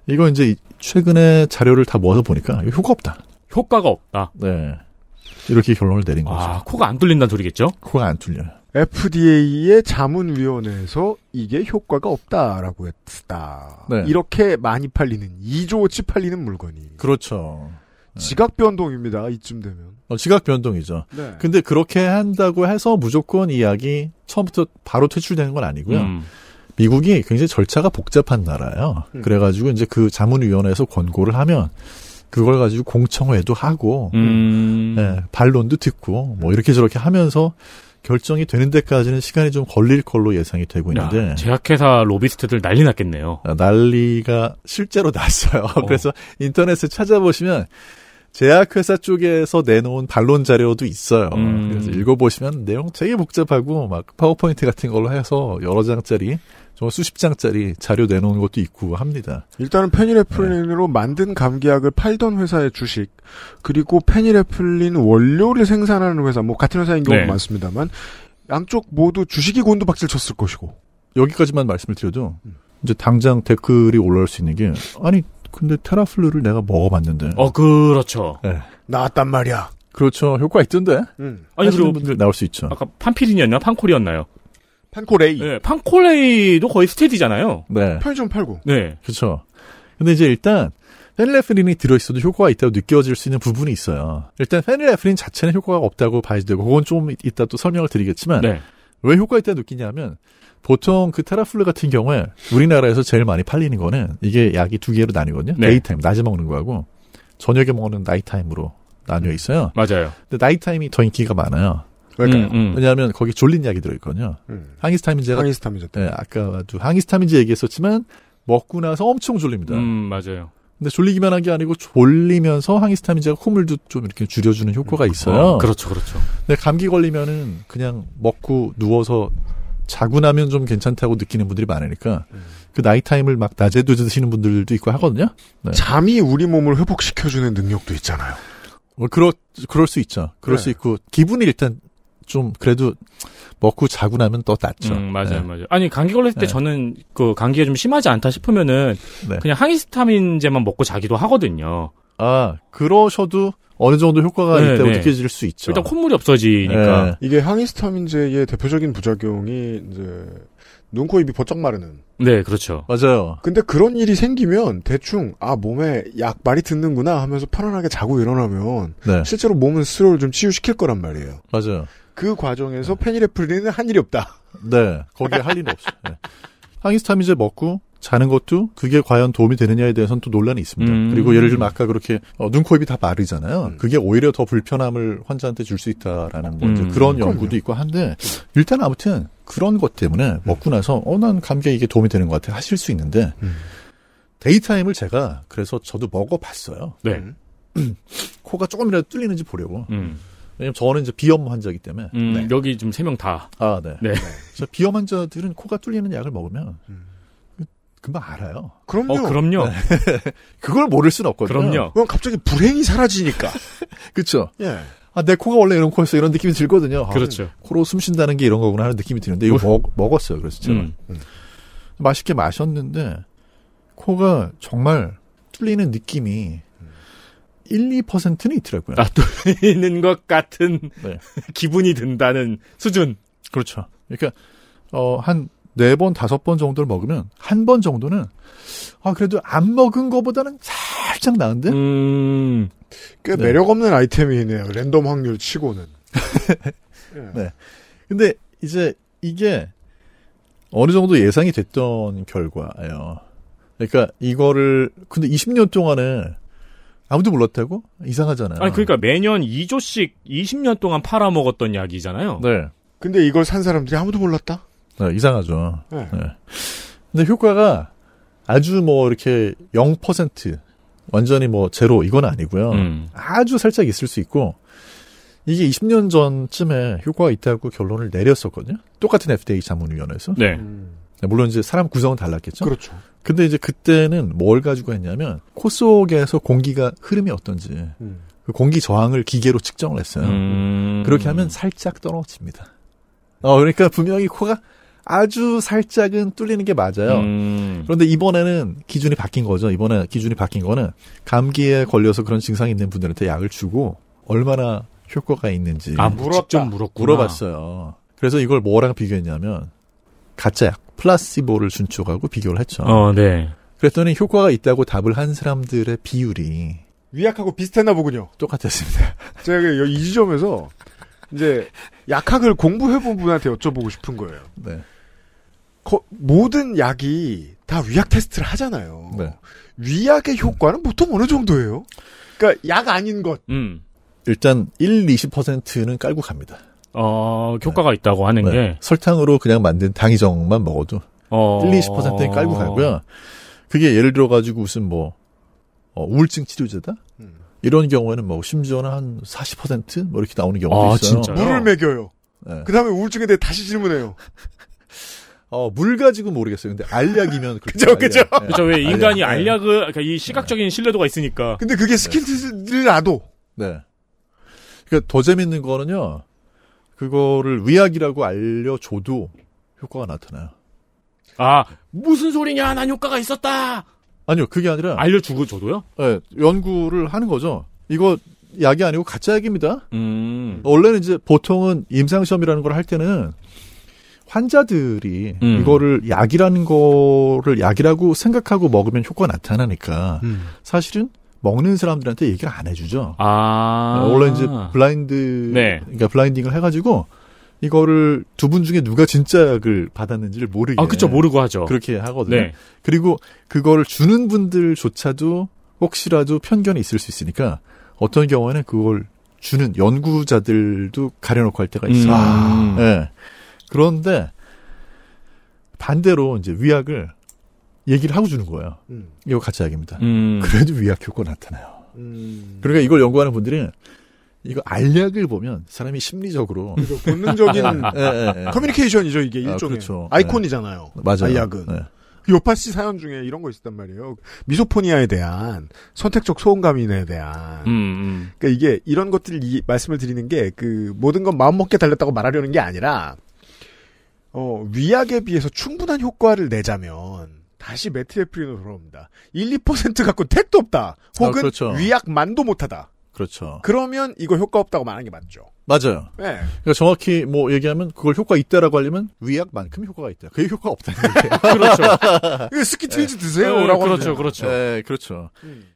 이거 이제 최근에 자료를 다 모아서 보니까
효과 없다.
효과가 없다. 네. 이렇게 결론을 내린 아, 거죠. 아, 코가 안 뚫린다는 소리겠죠? 코가 안 뚫려요.
FDA의 자문위원회에서 이게 효과가 없다라고 했다. 네. 이렇게 많이 팔리는 2조치 팔리는 물건이. 그렇죠. 네. 지각 변동입니다. 이쯤 되면. 어, 지각 변동이죠. 네. 근데 그렇게 한다고
해서 무조건 이 약이 처음부터 바로 퇴출되는 건 아니고요. 음. 미국이 굉장히 절차가 복잡한 나라예요. 음. 그래가지고 이제 그 자문위원회에서 권고를 하면 그걸 가지고 공청회도 하고 음. 예, 반론도 듣고 뭐 이렇게 저렇게 하면서 결정이 되는 데까지는 시간이 좀 걸릴 걸로 예상이 되고 있는데 야,
제약회사 로비스트들
난리 났겠네요. 아, 난리가 실제로 났어요. 어. 그래서 인터넷에 찾아보시면 제약회사 쪽에서 내놓은 반론 자료도 있어요. 음. 그래서 읽어보시면 내용 되게 복잡하고 막 파워포인트 같은 걸로 해서 여러 장짜리 정말 수십 장짜리
자료 내놓은 것도 있고 합니다. 일단은 페니레플린으로 네. 만든 감기약을 팔던 회사의 주식 그리고 페니레플린 원료를 생산하는 회사 뭐 같은 회사인 경우도 네. 많습니다만 양쪽 모두 주식이 곤두박질 쳤을 것이고 여기까지만 말씀을 드려도 음.
이제 당장 댓글이 올라올 수 있는 게 아니 근데 테라플루를 내가 먹어봤는데
어 그렇죠 네. 나왔단 말이야
그렇죠 효과
있던데
음. 아니 그리고 분들 나올 수 있죠 아까 판피린이었나 판콜이었나요 판코레이. 네, 판코레이도 거의 스테디잖아요. 네. 편의점 팔고.
네. 그렇죠. 근데 이제 일단 페닐레프린이 들어있어도 효과가 있다고 느껴질 수 있는 부분이 있어요. 일단 페닐레프린 자체는 효과가 없다고 봐야 되고 그건 좀 이따 또 설명을 드리겠지만 네. 왜 효과 가 있다 고 느끼냐면 보통 그 테라플루 같은 경우에 우리나라에서 제일 많이 팔리는 거는 이게 약이 두 개로 나뉘거든요. 네. 데이타임 낮에 먹는 거하고 저녁에 먹는 나이타임으로 나뉘어 있어요. 맞아요. 근데 나이타임이 더 인기가 많아요. 왜냐면 음, 음. 거기 졸린 약이 들어있거든요. 음. 항히스타민제가 항히스타민제. 네, 아까 항히스타민제 얘기했었지만 먹고 나서 엄청 졸립니다. 음, 맞아요. 근데 졸리기만 한 게 아니고 졸리면서 항히스타민제가 콧물도 좀 이렇게 줄여주는 효과가 음, 있어요. 어, 그렇죠, 그렇죠. 근데 감기 걸리면은 그냥 먹고 누워서 자고 나면 좀 괜찮다고 느끼는 분들이 많으니까 음. 그 나이타임을 막 낮에 도 드시는 분들도 있고 하거든요. 네. 잠이 우리 몸을 회복시켜주는 능력도 있잖아요. 뭐 그렇 그럴 수 있죠. 그럴 네. 수 있고 기분이 일단 좀
그래도 먹고 자고 나면 또 낫죠. 음, 맞아요, 네. 맞아요. 아니 감기 걸렸을 때 네. 저는 그 감기가 좀 심하지 않다 싶으면은 네. 그냥 항히스타민제만 먹고 자기도 하거든요. 아 그러셔도
어느 정도 효과가 네, 있다고 네. 느껴질 수 있죠. 일단 콧물이
없어지니까 네. 이게
항히스타민제의 대표적인 부작용이 이제 눈, 코, 입이 버쩍 마르는.
네, 그렇죠. 맞아요.
근데 그런 일이 생기면 대충 아 몸에 약 말이 듣는구나 하면서 편안하게 자고 일어나면 네. 실제로 몸은 스스로를 좀 치유시킬 거란 말이에요. 맞아요. 그 과정에서 페니레플린은 한 일이 없다. 네, 거기에
할 일이 없어요. 네.
항히스타민제 먹고
자는 것도 그게 과연 도움이 되느냐에 대해서는 또 논란이 있습니다. 음. 그리고 예를 들면 아까 그렇게 어, 눈, 코, 입이 다 마르잖아요. 음. 그게 오히려 더 불편함을 환자한테 줄 수 있다라는 뭐 음. 그런 연구도 그럼요. 있고 한데 일단 아무튼 그런 것 때문에 먹고 나서 어난 감기에 이게 도움이 되는 것 같아 하실 수 있는데 음. 데이타임을 제가 그래서 저도 먹어봤어요. 네. 음. 코가 조금이라도 뚫리는지 보려고. 음. 왜냐면 저는 이제 비염 환자이기 때문에 음, 네. 여기 지금 세 명 다. 아 네. 네. 네. 비염 환자들은 코가 뚫리는 약을 먹으면 금방 알아요. 그럼요. 어, 그럼요. 네. 그걸 모를 순 없거든요. 그럼요. 그럼 갑자기 불행이 사라지니까. 그렇죠. 예. 아, 내 코가 원래 이런 코였어. 이런 느낌이 들거든요. 아, 그렇죠. 코로 숨 쉰다는 게 이런 거구나 하는 느낌이 드는데, 이거 뭐- 먹, 먹었어요. 그래서 제가. 음. 음. 맛있게 마셨는데, 코가 정말 뚫리는 느낌이 1, 2%는 있더라고요. 아, 또
있는 것 같은 네. 기분이 든다는
수준. 그렇죠. 그러니까 어, 한네 번, 다섯 번 정도를 먹으면 한 번
정도는 아, 그래도 안 먹은 것보다는 살짝 나은데? 음. 꽤 네. 매력 없는 아이템이네요. 랜덤 확률 치고는. 네. 네. 근데 이제 이게
어느 정도 예상이 됐던 결과예요. 그러니까 이거를 근데 20년 동안에 아무도 몰랐다고? 이상하잖아요.
아니 그러니까 매년 2조씩 20년 동안 팔아먹었던 약이잖아요. 네.
근데 이걸 산 사람들이 아무도 몰랐다?
네, 이상하죠.
네. 네. 근데 효과가
아주 뭐 이렇게 0% 완전히 뭐 제로 이건 아니고요. 음. 아주 살짝 있을 수 있고 이게 20년 전쯤에 효과가 있다고 결론을 내렸었거든요. 똑같은 FDA 자문위원회에서. 네. 음. 네, 물론 이제 사람 구성은 달랐겠죠. 그렇죠. 근데 이제 그때는 뭘 가지고 했냐면 코 속에서 공기가 흐름이 어떤지 음. 그 공기 저항을 기계로 측정을 했어요. 음. 그렇게 하면 살짝 떨어집니다. 어 그러니까 분명히 코가 아주 살짝은 뚫리는 게 맞아요. 음. 그런데 이번에는 기준이 바뀐 거죠. 이번에 기준이 바뀐 거는 감기에 걸려서 그런 증상이 있는 분들한테 약을 주고 얼마나 효과가 있는지 아, 물었다. 물어봤어요. 그래서 이걸 뭐랑 비교했냐면 가짜 약 플라시보를 준쪽하고 비교를 했죠. 어, 네. 그랬더니 효과가 있다고 답을 한 사람들의 비율이
위약하고 비슷했나 보군요. 똑같았습니다. 제가 이 지점에서 이제 약학을 공부해본 분한테 여쭤보고 싶은 거예요. 네. 거, 모든 약이 다 위약 테스트를 하잖아요. 네. 위약의 효과는 보통 어느 정도예요? 그러니까 약 아닌 것.
음. 일단 1, 20%는 깔고 갑니다. 어, 효과가 있다고 하는 네. 게 설탕으로 그냥 만든 당이정만 먹어도 어... 1, 2 0에 깔고 가고요. 그게 예를 들어 가지고 무슨 뭐 어, 우울증 치료제다? 음. 이런 경우에는 뭐 심지어는 한 40%뭐 이렇게 나오는 경우도 아, 있어요. 진짜요? 물을 어. 먹여요. 네. 그다음에 우울증에 대해 다시 질문해요. 어, 물 가지고 모르겠어요. 근데 알약이면 그렇죠. 그죠. 알약. 네. 그죠. 네. 왜 인간이 알약.
을 그러니까 이 시각적인 네. 신뢰도가 있으니까. 근데 그게 스킨트를
놔도. 네. 네. 그니까더 재밌는 거는요. 그거를 의학이라고 알려줘도 효과가 나타나요.
아, 무슨 소리냐? 난 효과가 있었다!
아니요, 그게 아니라. 알려주고 줘도요? 네, 연구를 하는 거죠. 이거 약이 아니고 가짜 약입니다. 음. 원래는 이제 보통은 임상시험이라는 걸 할 때는 환자들이 음. 이거를 약이라는 거를 약이라고 생각하고 먹으면 효과가 나타나니까 음. 사실은 먹는 사람들한테 얘기를 안 해주죠. 아. 원래 이제 블라인드, 네. 그러니까 블라인딩을 해가지고 이거를 두 분 중에 누가 진짜 약을 받았는지를 모르게. 아, 그쵸, 모르고 하죠. 그렇게 하거든요. 네. 그리고 그거를 주는 분들조차도 혹시라도 편견이 있을 수 있으니까 어떤 경우에는 그걸 주는 연구자들도 가려놓고 할 때가 있어요. 음. 아. 네. 그런데 반대로 이제 위약을 얘기를 하고 주는 거예요. 음. 이거 가짜 약입니다. 음. 그래도 위약 효과 나타나요.
음.
그러니까 이걸 연구하는 분들은 이거 알약을 보면 사람이 심리적으로 본능적인
네, 네, 커뮤니케이션이죠 이게 아, 일종의 아, 그렇죠. 네. 아이콘이잖아요. 맞아요. 알약은. 네. 요파 씨 사연 중에 이런 거 있었단 말이에요. 미소포니아에 대한 선택적 소음감인에 대한. 음, 음. 그러니까 이게 이런 것들 이 말씀을 드리는 게 그 모든 건 마음 먹게 달렸다고 말하려는 게 아니라 어, 위약에 비해서 충분한 효과를 내자면 다시 매트에프리으로 돌아옵니다. 1, 2% 갖고 택도 없다. 아, 혹은 아, 그렇죠. 위약만도 못하다. 그렇죠. 그러면 이거 효과 없다고 말하는 게 맞죠.
맞아요. 네. 그러니까 정확히 뭐 얘기하면 그걸 효과 있다라고 하려면 위약만큼 효과가 있다. 그게 효과 없다는 얘기예요. 그렇죠. 스키 트위즈 네.
드세요라고 네, 그렇죠, 그렇죠. 네, 그렇죠. 음.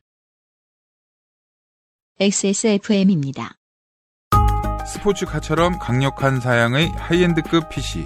XSFM입니다.
스포츠카처럼 강력한 사양의 하이엔드급 PC.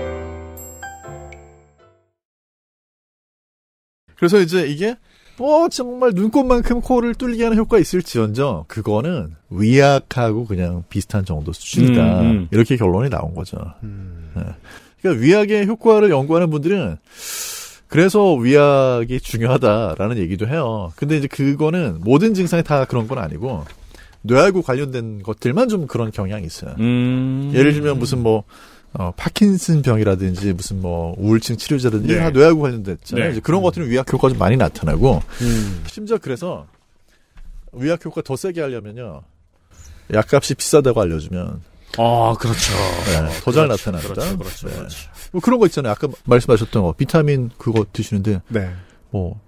그래서 이제 이게 뭐 정말 눈꽃만큼 코를 뚫리게 하는 효과가 있을지언정 그거는 위약하고 그냥 비슷한 정도 수준이다 음, 음. 이렇게 결론이 나온 거죠. 음. 네. 그러니까 위약의 효과를 연구하는 분들은 그래서 위약이 중요하다라는 얘기도 해요. 근데 이제 그거는 모든 증상이 다 그런 건 아니고 뇌하고 관련된 것들만 좀 그런 경향이 있어요. 음. 예를 들면 무슨 뭐 어, 파킨슨 병이라든지 무슨 뭐 우울증 치료제라든지 네. 다 뇌하고 관련됐잖 네. 이제 그런 것들은 위약 효과가 좀 많이 나타나고 음. 심지어 그래서 위약 효과 더 세게 하려면요 약값이 비싸다고 알려주면 아 그렇죠 네, 더잘 그렇죠, 나타난다. 그렇죠, 그렇죠, 네. 그렇죠. 뭐 그런 거 있잖아요. 아까 말씀하셨던 거 비타민 그거 드시는데 네. 뭐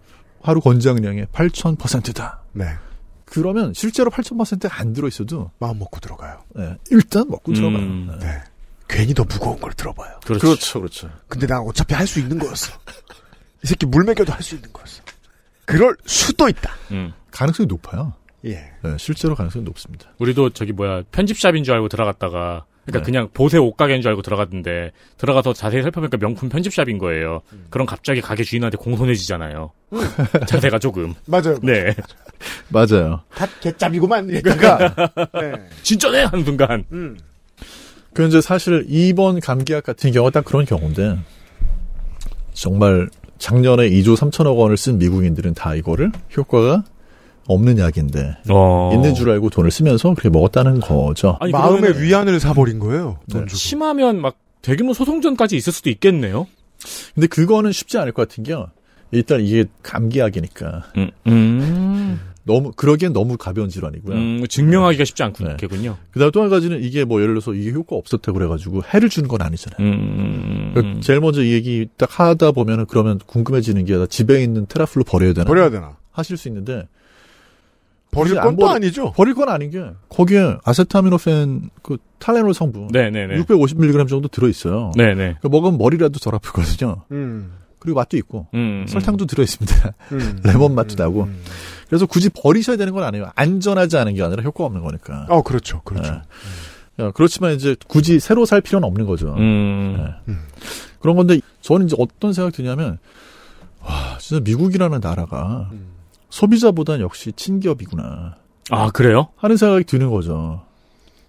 하루 권장량의 8,000%다. 네. 그러면 실제로 8,000%안 들어있어도 마음 먹고 들어가요. 네, 일단
먹고 음. 들어가요. 네. 괜히 더 무거운 걸 들어봐요. 그렇지. 그렇죠, 그렇죠. 근데 난 어차피 할 수 있는 거였어. 이 새끼 물 먹여도 할 수 있는 거였어. 그럴 수도 있다.
음.
가능성이 높아요. 예. 네, 실제로 가능성이 높습니다.
우리도 저기 뭐야 편집샵인 줄 알고 들어갔다가 그러니까 네. 그냥 보세 옷가게인 줄 알고 들어갔는데 들어가서 자세히 살펴보니까 명품 편집샵인 거예요. 음. 그럼 갑자기 가게 주인한테 공손해지잖아요. 음. 자세가 조금. 맞아요. 네. 맞아요. 다 개짭이구만. 그러니까 네. 진짜네 한 순간. 음.
그런데 사실 이번 감기약 같은 경우가 딱 그런 경우인데 정말 작년에 2조 3천억 원을 쓴 미국인들은 다 이거를 효과가 없는 약인데 어. 있는 줄 알고 돈을 쓰면서 그렇게 먹었다는 거죠. 아니, 마음의
위안을 사버린 거예요. 네. 심하면 막 대규모 소송전까지 있을 수도 있겠네요. 근데
그거는 쉽지 않을 것 같은 게요. 일단 이게 감기약이니까.
음. 음.
너무 그러기엔 너무 가벼운 질환이고요.
음, 증명하기가 네. 쉽지 않군요. 네.
그다음 또한 가지는 이게 뭐 예를 들어서 이게 효과 없었다고 그래가지고 해를 주는 건 아니잖아요. 음, 음, 그 음, 제일 먼저 이 얘기 딱 하다 보면은 그러면 궁금해지는 게 집에 있는 테라플로 버려야 되나? 버려야 되나? 하실 수 있는데 버릴 건 또 아니죠. 버릴 건 아닌 게 거기에 아세타미노펜 그 탈레놀 성분 네네네. 650mg 정도 들어 있어요. 네네. 그러니까 먹으면 머리라도 덜 아프거든요. 음. 그리고 맛도 있고 음, 음. 설탕도 들어 있습니다.
음, 레몬
맛도 나고. 그래서 굳이 버리셔야 되는 건 아니에요. 안전하지 않은 게 아니라 효과 없는 거니까. 어, 그렇죠. 그렇죠. 네. 그렇지만 이제 굳이 새로 살 필요는 없는 거죠. 음. 네. 음. 그런 건데 저는 이제 어떤 생각이 드냐면 와, 진짜 미국이라는 나라가 음. 소비자보단 역시 친기업이구나. 아, 그래요? 하는 생각이 드는 거죠.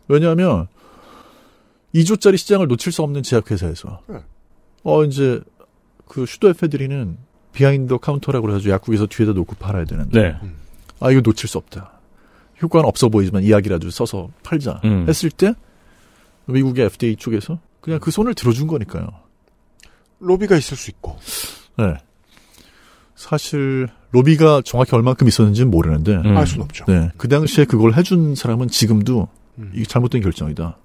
왜냐하면 2조짜리 시장을 놓칠 수 없는 제약회사에서 네. 어 이제 그 슈도 에페드리는 비하인드 카운터라고 해서 약국에서 뒤에다 놓고 팔아야 되는데 네. 아 이거 놓칠 수 없다. 효과는 없어 보이지만 이야기라도 써서 팔자 음. 했을 때 미국의 FDA 쪽에서 그냥 그 손을 들어준 거니까요. 로비가 있을 수 있고. 네. 사실 로비가 정확히 얼만큼 있었는지는 모르는데 음. 알 수는 없죠. 네. 그 당시에 그걸 해준 사람은 지금도 음. 이 잘못된 결정이다.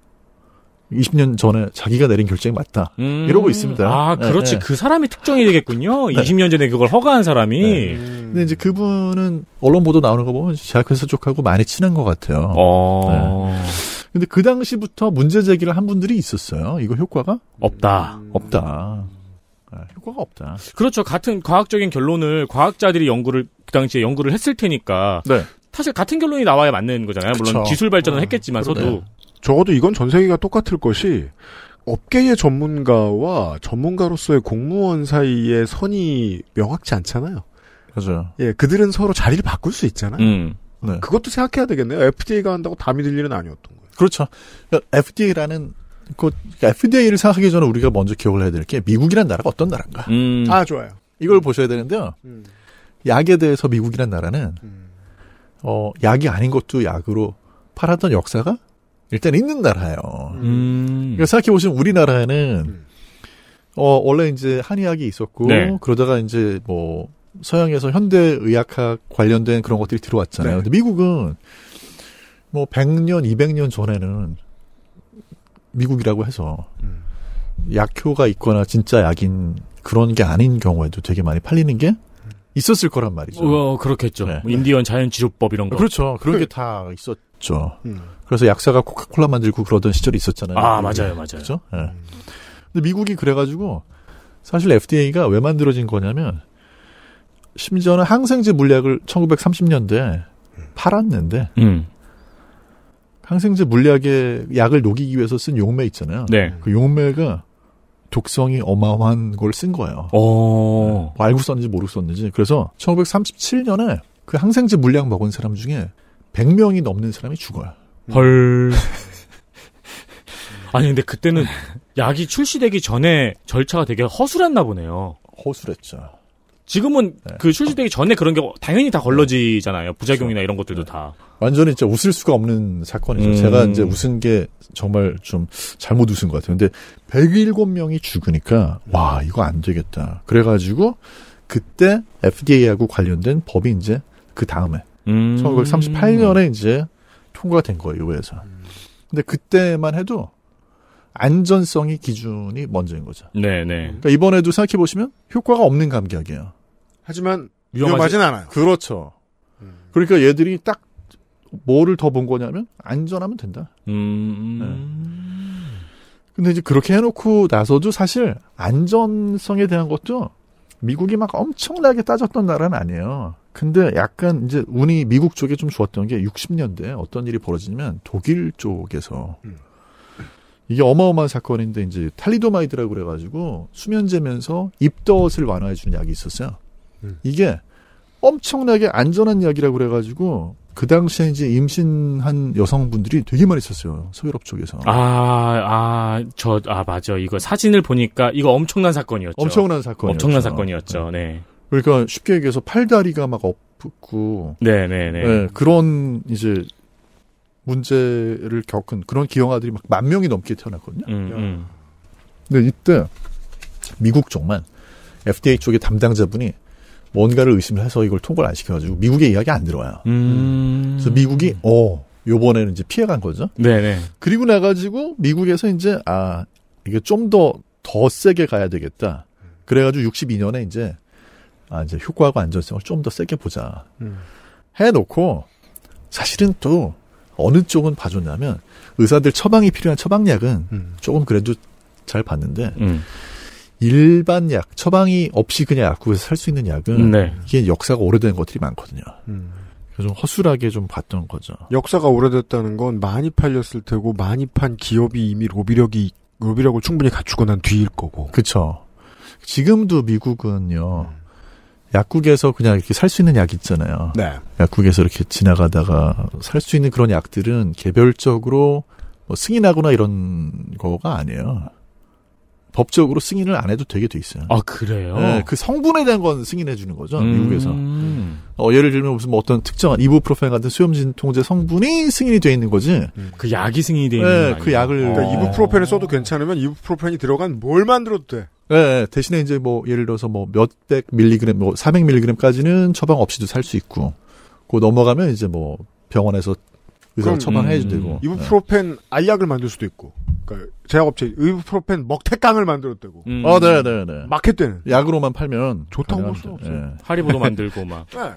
20년 전에 자기가 내린 결정이 맞다. 음. 이러고 있습니다. 아, 네. 그렇지. 네, 그
사람이 특정이 되겠군요. 네. 20년 전에 그걸 허가한 사람이. 음. 근데 이제 그분은 언론 보도 나오는 거 보면
제약회사 쪽하고 많이 친한 것 같아요. 어. 네.
근데 그 당시부터
문제 제기를 한 분들이 있었어요. 이거 효과가? 없다. 없다. 효과가
없다.
그렇죠. 같은 과학적인 결론을 과학자들이 연구를 그 당시에 연구를 했을 테니까 네. 사실 같은 결론이 나와야 맞는 거잖아요. 그쵸. 물론 기술 발전은 어, 아, 했겠지만서도
적어도 이건 전 세계가 똑같을 것이 업계의 전문가와 전문가로서의 공무원 사이의 선이 명확치 않잖아요. 맞아 예, 그들은 서로 자리를 바꿀 수 있잖아요. 음, 네. 네. 그것도 생각해야 되겠네요. FDA가 한다고 다이들 일은 아니었던 거예요. 그렇죠. 그러니까
FDA라는 그 FDA를 생각하기 전에 우리가 먼저 기억을 해야 될 게 미국이란 나라가 어떤 나라인가. 음. 아 좋아요. 이걸 음. 보셔야 되는데요. 음. 약에 대해서 미국이란 나라는 음. 어 약이 아닌 것도 약으로 팔았던 역사가 일단 있는 나라예요. 음. 그러니까 생각해 보시면 우리나라에는 음. 어 원래 이제 한의학이 있었고 네. 그러다가 이제 뭐 서양에서 현대 의학학 관련된 그런 것들이 들어왔잖아요. 네. 근데 미국은 뭐 100년, 200년 전에는 미국이라고 해서 음. 약효가 있거나 진짜 약인 그런 게 아닌 경우에도 되게 많이 팔리는 게 있었을 거란 말이죠.
어, 그렇겠죠. 네. 뭐 인디언 자연치료법 이런 거. 그렇죠. 그런 게다 그 있었. 있었죠. 음.
그래서 약사가 코카콜라 만들고 그러던 시절이 있었잖아요. 아, 맞아요, 맞아요. 그죠? 예. 네. 근데 미국이 그래가지고 사실 FDA가 왜 만들어진 거냐면 심지어는 항생제 물약을 1930년대 에 팔았는데 음. 항생제 물약에 약을 녹이기 위해서 쓴 용매 있잖아요. 네. 그 용매가 독성이 어마어마한 걸 쓴 거예요. 네. 알고 썼는지 모르고 썼는지. 그래서 1937년에 그 항생제 물약 먹은 사람 중에 100명이 넘는 사람이 죽어요. 음. 헐.
아니 근데 그때는 약이 출시되기 전에 절차가 되게 허술했나 보네요. 허술했죠. 지금은 네. 그 출시되기 전에 그런 게 당연히 다 걸러지잖아요. 부작용이나 그렇죠. 이런 것들도 네. 다.
완전히 진짜 웃을 수가 없는 사건이죠. 음. 제가 이제 웃은 게 정말 좀 잘못 웃은 것 같아요. 근데 107명이 죽으니까, 와, 이거 안 되겠다. 그래가지고, 그때 FDA하고 관련된 법이 이제 그 다음에 음. 1938년에 이제 통과된 가 거예요, 의회에서. 근데 그때만 해도 안전성이 기준이 먼저인 거죠.
네네. 네. 그러니까
이번에도 생각해 보시면 효과가 없는 감기약이에요.
하지만 위험하진 않아요.
그렇죠. 음. 그러니까 얘들이 딱 뭐를 더 본 거냐면 안전하면 된다. 음. 네. 근데 이제 그렇게 해놓고 나서도 사실 안전성에 대한 것도 미국이 막 엄청나게 따졌던 나라는 아니에요. 근데 약간 이제 운이 미국 쪽에 좀 좋았던 게 60년대 어떤 일이 벌어지냐면 독일 쪽에서 음. 이게 어마어마한 사건인데 이제 탈리도마이드라고 그래가지고 수면제면서 입덧을 완화해주는 약이 있었어요. 음. 이게 엄청나게 안전한 약이라고 그래가지고 그 당시에 이제 임신한 여성분들이 되게 많이 있었어요. 서유럽 쪽에서. 아,
아, 저, 아, 맞아. 이거 사진을 보니까 이거 엄청난 사건이었죠. 엄청난 사건 엄청난 사건이었죠. 네. 네.
그러니까 쉽게 얘기해서 팔다리가 막없고
네네네. 네. 네,
그런 이제 문제를 겪은 그런 기형아들이 막 만 명이 넘게 태어났거든요. 음, 음. 근데 이때 미국 쪽만 FDA 쪽의 담당자분이 뭔가를 의심을 해서 이걸 통과를 안 시켜가지고 미국의 이야기 안 들어와요. 음... 그래서 미국이 어 요번에는 이제 피해간 거죠. 네네. 네. 그리고 나가지고 미국에서 이제 아 이게 좀 더 더 세게 가야 되겠다. 그래가지고 62년에 이제 아 이제 효과하고 안전성을 좀 더 세게 보자. 음. 해놓고 사실은 또 어느 쪽은 봐줬냐면 의사들 처방이 필요한 처방약은 음. 조금 그래도 잘 봤는데 음. 일반 약, 처방이 없이 그냥 약국에서 살 수 있는 약은 네. 이게 역사가 오래된 것들이 많거든요.
음.
좀 허술하게
좀 봤던 거죠.
역사가 오래됐다는 건 많이 팔렸을 테고 많이 판 기업이 이미 로비력이 로비력을 충분히 갖추고 난 뒤일 거고. 그렇죠. 지금도
미국은요. 음. 약국에서 그냥 이렇게 살 수 있는 약 있잖아요. 네. 약국에서 이렇게 지나가다가 살 수 있는 그런 약들은 개별적으로 뭐 승인하거나 이런 거가 아니에요. 법적으로 승인을 안 해도 되게 돼 있어요. 아 그래요? 네, 그 성분에 대한 건 승인해 주는 거죠 음. 미국에서. 어, 예를 들면 무슨 뭐 어떤 특정한 이부프로펜 같은 수염진 통제 성분이 승인이 돼 있는 거지. 음. 그 약이 승인이 돼 있는 네, 거그 약을 어. 그러니까
이부프로펜을 써도 괜찮으면 이부프로펜이 들어간 뭘 만들어도 돼.
네, 대신에 이제 뭐 예를 들어서 뭐 몇백 밀리그램, 뭐 사백 밀리그램까지는 처방 없이도 살 수 있고, 그 넘어가면
이제 뭐 병원에서 의사 처방해 주고. 음. 음. 이부프로펜 알약을 만들 수도 있고. 그니까 제약업체 의부프로펜 먹태깡을 만들었대고. 음. 어, 네, 네, 네. 마켓되는 약으로만 팔면 좋다고 볼 수 없어요. 예. 하리보도 만들고 막. 네.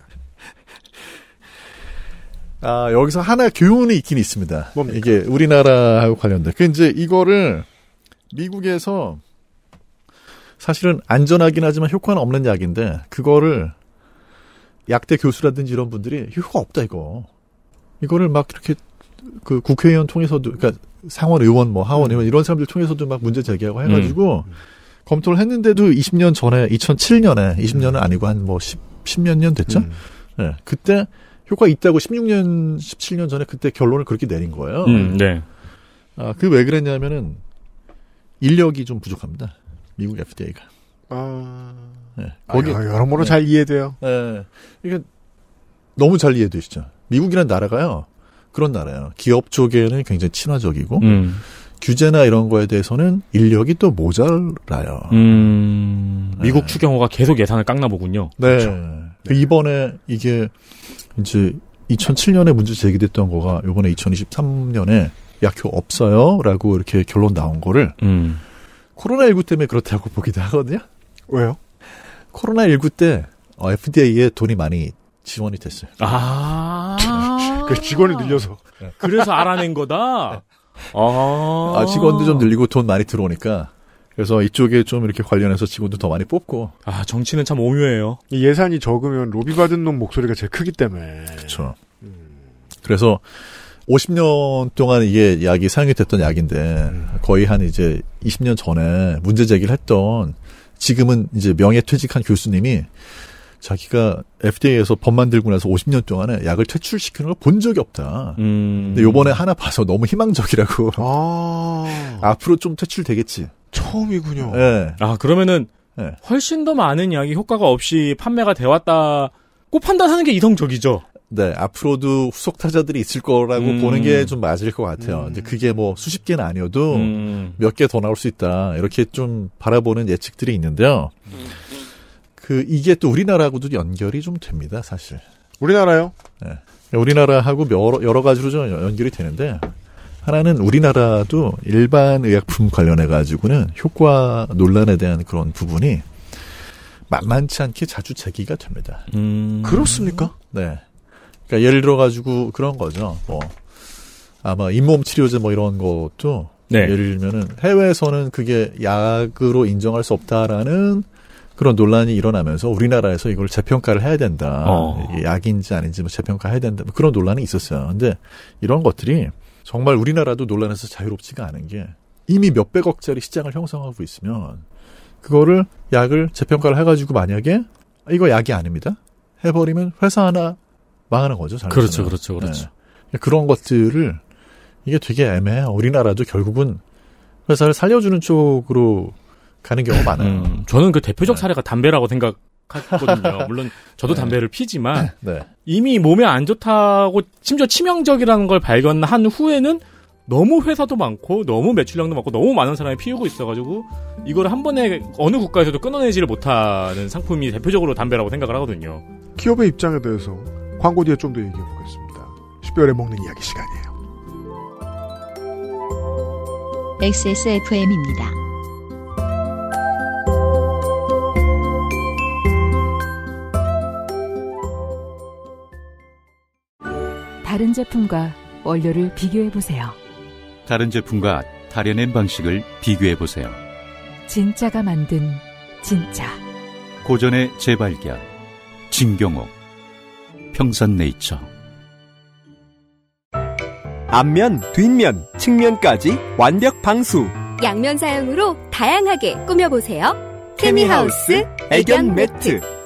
아 여기서 하나 교훈이 있긴 있습니다. 뭡니까? 이게 우리나라하고 관련된. 그 이제 이거를 미국에서 사실은 안전하긴 하지만 효과는 없는 약인데 그거를 약대 교수라든지 이런 분들이 효과 없다 이거 이거를 막 이렇게 그 국회의원 통해서도 그니까 상원 의원, 뭐 하원 음. 의원 이런 사람들 통해서도 막 문제 제기하고 음. 해가지고 검토를 했는데도 20년 전에 2007년에 20년은 음. 아니고 한 뭐 10, 몇년 됐죠. 음. 네, 그때 효과 있다고 16년, 17년 전에 그때 결론을 그렇게 내린 거예요. 음, 네. 아, 그 왜 그랬냐면은 인력이 좀 부족합니다. 미국 FDA가.
아.
네, 아, 거기 아, 여러모로 네. 잘
이해돼요. 네. 이게
너무 잘 이해되시죠. 미국이란 나라가요. 그런 나라예요. 기업 쪽에는 굉장히 친화적이고 음. 규제나 이런 거에 대해서는 인력이 또 모자라요. 음, 미국 네.
추경호가 계속 예산을 깎나 보군요.
네. 그렇죠. 네. 이번에 이게 이제 2007년에 문제 제기됐던 거가 이번에 2023년에 약효 없어요라고 이렇게 결론 나온 거를 음. 코로나19 때문에 그렇다고 보기도 하거든요. 왜요? 코로나19 때 FDA에 어, 돈이 많이 지원이 됐어요. 아. 그 직원을 늘려서.
네. 그래서 알아낸 거다? 아.
아~, 아. 직원도 좀 늘리고 돈 많이 들어오니까. 그래서 이쪽에 좀 이렇게 관련해서 직원도 더 많이 뽑고.
아, 정치는 참 오묘해요. 예산이 적으면 로비받은 놈 목소리가 제일 크기 때문에. 그렇죠.
음. 그래서 50년 동안 이게 약이 사용이 됐던 약인데 음. 거의 한 이제 20년 전에 문제 제기를 했던 지금은 이제 명예 퇴직한 교수님이 자기가 FDA에서 법 만들고 나서 50년 동안에 약을 퇴출시키는 걸 본 적이 없다. 음. 근데 요번에 하나 봐서 너무 희망적이라고. 아. 앞으로 좀 퇴출되겠지.
처음이군요.
네. 아, 그러면은 네.
훨씬 더 많은 약이 효과가 없이 판매가 돼왔다꼭 판단하는 게 이성적이죠.
네, 앞으로도 후속 타자들이 있을 거라고 음. 보는 게 좀 맞을 것 같아요. 음. 근데 그게 뭐 수십 개는 아니어도 음. 몇개 더 나올 수 있다. 이렇게 좀 바라보는 예측들이 있는데요. 음. 그 이게 또 우리나라하고도 연결이 좀 됩니다, 사실. 우리나라요? 네. 우리나라하고 여러, 여러 가지로 좀 연결이 되는데 하나는 우리나라도 일반 의약품 관련해 가지고는 효과 논란에 대한 그런 부분이 만만치 않게 자주 제기가 됩니다. 음... 그렇습니까? 네. 그러니까 예를 들어 가지고 그런 거죠. 뭐 아마 잇몸 치료제 뭐 이런 것도 네. 예를 들면은 해외에서는 그게 약으로 인정할 수 없다라는 그런 논란이 일어나면서 우리나라에서 이걸 재평가를 해야 된다. 어. 이게 약인지 아닌지 뭐 재평가해야 된다. 뭐 그런 논란이 있었어요. 근데 이런 것들이 정말 우리나라도 논란에서 자유롭지가 않은 게 이미 몇백억짜리 시장을 형성하고 있으면 그거를 약을 재평가를 해가지고 만약에 이거 약이 아닙니다. 해버리면 회사 하나 망하는 거죠. 그렇죠, 그렇죠, 그렇죠. 네. 그런 것들을 이게 되게 애매해요. 우리나라도 결국은
회사를 살려주는 쪽으로 가는 경우가 많아요. 음, 저는 그 대표적 네. 사례가 담배라고 생각하거든요. 물론 저도 네. 담배를 피지만 네. 네. 이미 몸에 안 좋다고 심지어 치명적이라는 걸 발견한 후에는 너무 회사도 많고 너무 매출량도 많고 너무 많은 사람이 피우고 있어가지고 이걸 한 번에 어느 국가에서도 끊어내지를 못하는 상품이 대표적으로 담배라고 생각을 하거든요.
기업의 입장에 대해서 광고 뒤에 좀 더 얘기해 보겠습니다. 10개월에 먹는 이야기 시간이에요.
XSFM입니다.
다른 제품과 원료를 비교해 보세요.
다른 제품과 다려낸 방식을 비교해 보세요. 진짜가 만든 진짜. 고전의 재발견. 진경옥. 평산네이처. 앞면, 뒷면, 측면까지 완벽
방수. 양면 사용으로 다양하게 꾸며보세요. 케미하우스 애견 매트.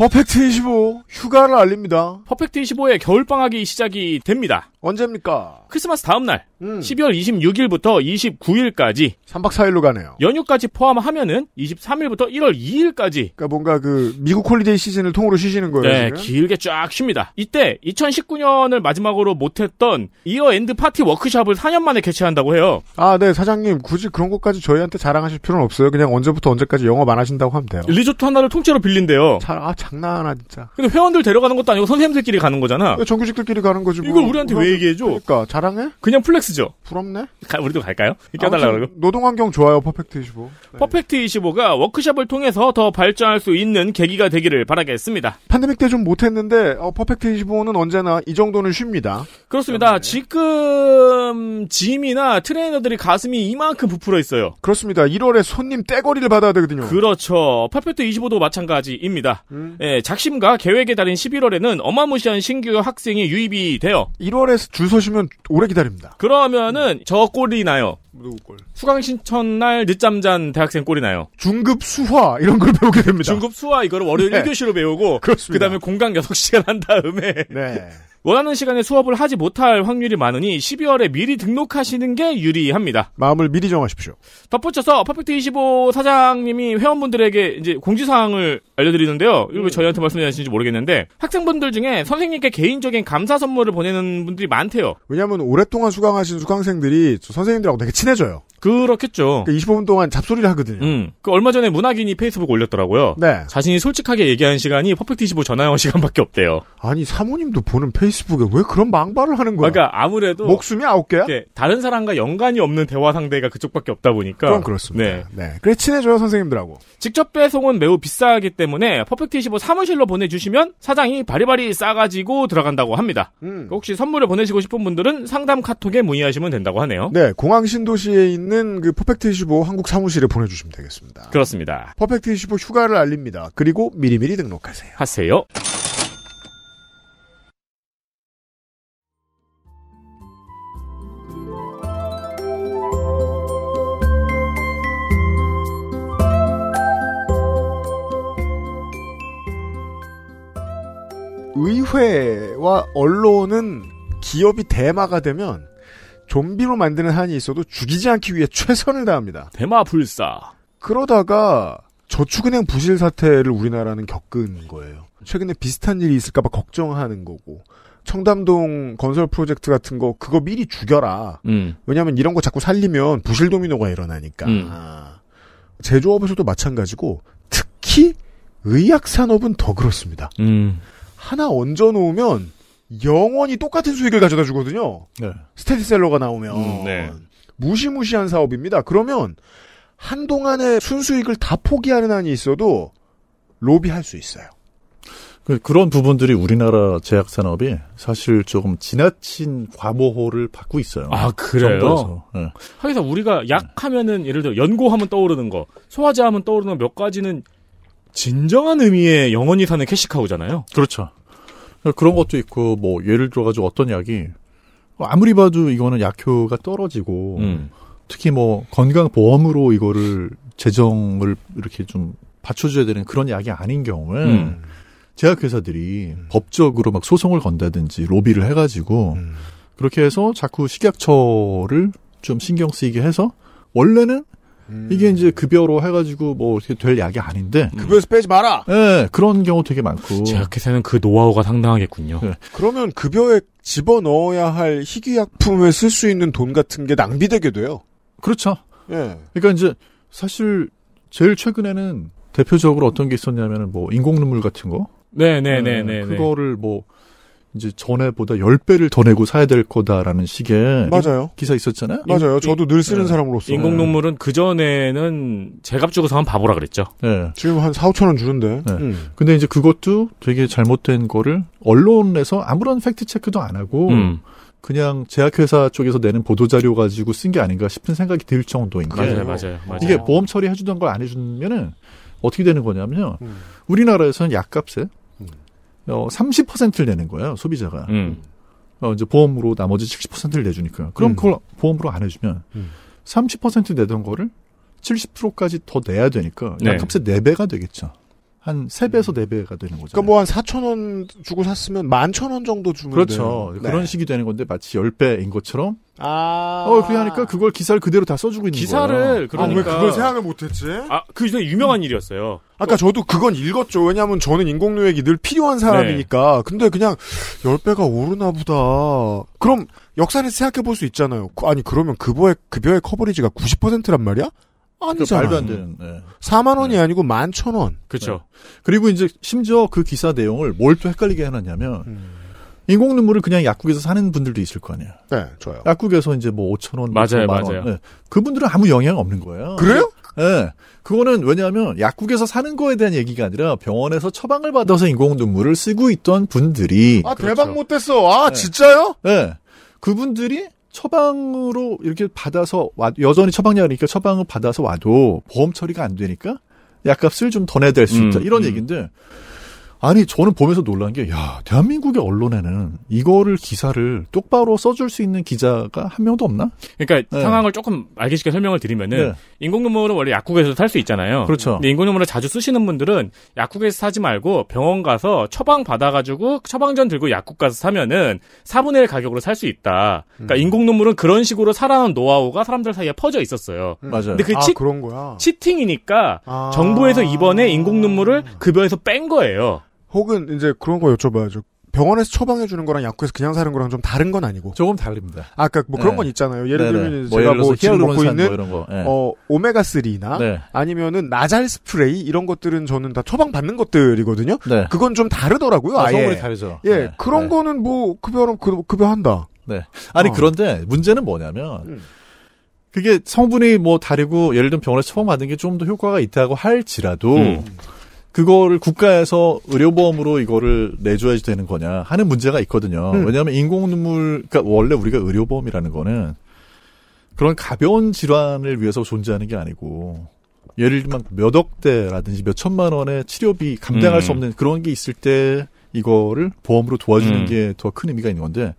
퍼펙트 25 휴가를 알립니다. 퍼펙트 25의 겨울 방학이 시작이 됩니다. 언제입니까? 크리스마스 다음날 음. 12월 26일부터 29일까지 3박 4일로 가네요. 연휴까지 포함하면은 23일부터 1월 2일까지 그러니까 뭔가 그 미국 홀리데이 시즌을 통으로 쉬시는 거예요. 네, 지금? 길게 쫙 쉽니다. 이때 2019년을 마지막으로 못했던 이어 엔드 파티 워크샵을 4년 만에 개최한다고 해요.
아, 네 사장님 굳이 그런 것까지 저희한테 자랑하실 필요는 없어요. 그냥 언제부터 언제까지 영업 안 하신다고 하면
돼요. 리조트 하나를 통째로 빌린대요. 잘, 아 장난하나 진짜. 근데 회원들 데려가는 것도 아니고 선생님들끼리 가는 거잖아.
정규직들끼리 가는 거지. 뭐. 이걸 우리한테 왜 얘기해줘?
그러니까 자랑해? 그냥 플렉스죠. 부럽네. 가,
우리도 갈까요? 껴달라 그러고. 노동 환경 좋아요. 퍼펙트 25.
네. 퍼펙트 25가 워크숍을 통해서 더 발전할 수 있는 계기가 되기를 바라겠습니다.
팬데믹 때 좀 못했는데 어, 퍼펙트 25는 언제나 이 정도는 쉽니다.
그렇습니다. 네. 지금 짐이나 트레이너들이 가슴이 이만큼 부풀어 있어요. 그렇습니다. 1월에 손님 떼거리를 받아야 되거든요. 그렇죠. 퍼펙트 25도 마찬가지입니다. 음. 예, 작심과 계획에 달인 11월에는 어마무시한 신규 학생이 유입이 돼요. 1월에 줄 서시면 오래 기다립니다. 그러면은 저 꼴이 나요. 누구꼴? 수강 신청 날 늦잠 잔 대학생 꼴이 나요.
중급 수화 이런 걸
배우게 됩니다. 중급 수화 이거를 월요일 네. 1교시로 배우고 그렇습니다. 그다음에 공강 6시간 한 다음에 네. 원하는 시간에 수업을 하지 못할 확률이 많으니 12월에 미리 등록하시는 게 유리합니다. 마음을 미리 정하십시오. 덧붙여서 퍼펙트 25 사장님이 회원분들에게 이제 공지사항을 알려드리는데요. 이거 왜 음. 저희한테 말씀하시는지 모르겠는데 학생분들 중에 선생님께 개인적인 감사 선물을 보내는 분들이 많대요. 왜냐하면
오랫동안 수강하신 수강생들이 선생님들하고 되게 친해져요.
그렇겠죠.
그러니까 25분 동안 잡소리를 하거든요. 음.
그 얼마 전에 문학인이 페이스북 올렸더라고요. 네. 자신이 솔직하게 얘기한 시간이 퍼펙트 25전화용 시간밖에 없대요. 아니 사모님도 보는 페이스북에 왜 그런 망발을 하는 거야? 그러니까 아무래도 목숨이 아홉 개야. 다른 사람과 연관이 없는 대화 상대가 그쪽밖에 없다 보니까. 그럼 그렇습니다. 네. 네. 그래 친해져요 선생님들하고. 직접 배송은 매우 비싸기 때문에 퍼펙트 25 사무실로 보내주시면 사장이 바리바리 싸가지고 들어간다고 합니다. 음. 그 혹시 선물을 보내시고 싶은 분들은 상담 카톡에 문의하시면 된다고 하네요. 네. 공항신도
신도시에 있는 그 퍼펙트 25 한국 사무실에 보내주시면
되겠습니다. 그렇습니다.
퍼펙트 25 휴가를 알립니다. 그리고 미리미리 등록하세요. 하세요. 의회와 언론은 기업이 대마가 되면 좀비로 만드는 한이 있어도 죽이지 않기 위해 최선을 다합니다. 대마불사. 그러다가 저축은행 부실 사태를 우리나라는 겪은 거예요. 최근에 비슷한 일이 있을까봐 걱정하는 거고 청담동 건설 프로젝트 같은 거 그거 미리 죽여라. 음. 왜냐하면 이런 거 자꾸 살리면 부실 도미노가 일어나니까. 음. 아. 제조업에서도 마찬가지고 특히 의약 산업은 더 그렇습니다. 음. 하나 얹어놓으면 영원히 똑같은 수익을 가져다 주거든요. 네. 스테디셀러가 나오면 음, 네. 무시무시한 사업입니다. 그러면 한동안의 순수익을 다 포기하는 한이 있어도 로비할 수 있어요.
그, 그런 부분들이 우리나라 제약 산업이 사실 조금 지나친 과보호를 받고 있어요. 아 그래요?
네. 하기사 우리가 약하면은 예를 들어 연고하면 떠오르는 거, 소화제하면 떠오르는 거 몇 가지는 진정한 의미의 영원히 사는 캐시카우잖아요. 그렇죠. 그런 것도 있고
뭐 예를 들어가지고 어떤 약이 아무리 봐도 이거는 약효가 떨어지고 음. 특히 뭐 건강보험으로 이거를 재정을 이렇게 좀 받쳐줘야 되는 그런 약이 아닌 경우에 음. 제약회사들이 그 음. 법적으로 막 소송을 건다든지 로비를 해가지고 음. 그렇게 해서 자꾸 식약처를 좀 신경 쓰이게 해서 원래는 음. 이게 이제 급여로 해가지고 뭐 어떻게 될 약이 아닌데.
음. 급여에서 빼지 마라! 예, 네, 그런 경우 되게 많고. 제약회사는 그 노하우가 상당하겠군요. 네.
그러면 급여에 집어넣어야 할 희귀약품에 쓸 수 있는 돈 같은 게 낭비되게 돼요. 그렇죠. 예. 그러니까 이제 사실 제일 최근에는 대표적으로
어떤 게 있었냐면은 뭐 인공 눈물 같은 거. 네네네 네, 네 네, 예, 네, 네, 그거를 뭐 이제 전에보다 10배를 더 내고 사야 될 거다라는 식의 맞아요.
기사 있었잖아요. 맞아요. 인, 저도 늘 쓰는 네. 사람으로서. 인공눈물은 네. 그전에는 제값 주고 사면 바보라 그랬죠. 네. 지금
한
4, 5천 원 주는데. 네. 음. 근데 이제 그것도
되게 잘못된 거를 언론에서 아무런 팩트 체크도 안 하고 음. 그냥 제약회사 쪽에서 내는 보도자료 가지고 쓴 게 아닌가 싶은 생각이 들 정도인 게 맞아요, 맞아요, 맞아요. 이게 보험 처리 해주던 걸 안 해주면은 어떻게 되는 거냐면요. 음. 우리나라에서는 약값에 어 30%를 내는 거예요 소비자가. 음. 어 이제 보험으로 나머지 70%를 내주니까. 그럼 음. 그걸 보험으로 안 해주면 음. 30% 내던 거를 70%까지 더 내야 되니까 네. 약값의 네. 4배가 되겠죠. 한 3배에서 4배가 되는 거죠. 그니까뭐 한 4천 원 주고 샀으면 1 1 0원 정도 주면 그렇죠. 네. 그런 식이 되는 건데 마치 10배인 것처럼 아. 어, 그게 하니까 그걸 기사를
그대로 다 써주고 있는 거예요.
기사를 그러니까 아, 왜 그걸 생각을
못 했지? 아, 그 되게 유명한 음. 일이었어요. 아까
어. 저도 그건 읽었죠. 왜냐면 저는 인공노역이 늘 필요한 네. 사람이니까. 네. 근데 그냥 10배가 오르나 보다. 그럼 역사를 생각해 볼 수 있잖아요. 그, 아니 그러면 급여의 급여의 커버리지가 90%란 말이야? 그 아니잖아 말도 안 되는. 네. 4만 원이 네. 아니고 11,000원. 그렇죠. 네. 그리고 이제 심지어 그 기사 내용을 뭘 또 헷갈리게 해놨냐면 음.
인공 눈물을 그냥 약국에서 사는 분들도 있을 거 아니에요. 네, 좋아요. 약국에서 이제 뭐 5,000원, 맞아요, 5천 맞아요. 네. 그분들은 아무 영향 없는 거예요. 그래요? 예. 네. 그거는 왜냐하면 약국에서 사는 거에 대한 얘기가 아니라 병원에서 처방을 받아서 인공 눈물을 쓰고 있던 분들이 아
그렇죠. 대박 못됐어. 아 네. 진짜요?
예. 네. 그분들이 처방으로 이렇게 받아서 와, 여전히 처방약이니까 처방을 받아서 와도 보험 처리가 안 되니까 약값을 좀 더 내야 될 수 있다. 음, 이런 음. 얘기인데 아니 저는 보면서 놀란 게 야 대한민국의 언론에는 이거를 기사를 똑바로 써줄 수 있는 기자가 한 명도 없나?
그러니까 네. 상황을 조금 알기 쉽게 설명을 드리면은 네. 인공눈물은 원래 약국에서 살 수 있잖아요. 그렇죠. 근데 인공눈물을 자주 쓰시는 분들은 약국에서 사지 말고 병원 가서 처방 받아가지고 처방전 들고 약국 가서 사면은 4분의 1 가격으로 살 수 있다. 그러니까 음. 인공눈물은 그런 식으로 살아온 노하우가 사람들 사이에 퍼져 있었어요. 음. 맞아요. 근데 그 아, 치,
그런 거야.
치팅이니까 아. 정부에서 이번에 인공눈물을 급여에서 뺀 거예요. 혹은 이제
그런 거 여쭤봐야죠. 병원에서 처방해 주는 거랑 약국에서 그냥 사는 거랑 좀 다른 건 아니고 조금 다릅니다. 아까 그러니까 뭐 그런 네. 건 있잖아요. 예를 네네. 들면 뭐 제가 예를 뭐 지금 먹고 있는 뭐 네. 어 오메가 3나 네. 아니면은 나잘 스프레이 이런 것들은 저는 다 처방 받는 것들이거든요. 네. 그건 좀 다르더라고요. 아, 아예. 다르죠. 예, 네. 그런 네. 거는 뭐급여는 급, 그 그, 급여한다.
네. 아니 어. 그런데 문제는 뭐냐면 음. 그게 성분이 뭐 다르고 예를 들면 병원에서 처방 받는 게 좀 더 효과가 있다고 할지라도 음. 그거를 국가에서 의료보험으로 이거를 내줘야지 되는 거냐 하는 문제가 있거든요. 음. 왜냐하면 인공눈물, 그러니까 원래 우리가 의료보험이라는 거는 그런 가벼운 질환을 위해서 존재하는 게 아니고 예를 들면 몇 억대라든지 몇 천만 원의 치료비 감당할 음. 수 없는 그런 게 있을 때 이거를 보험으로 도와주는 음. 게더 큰 의미가 있는 건데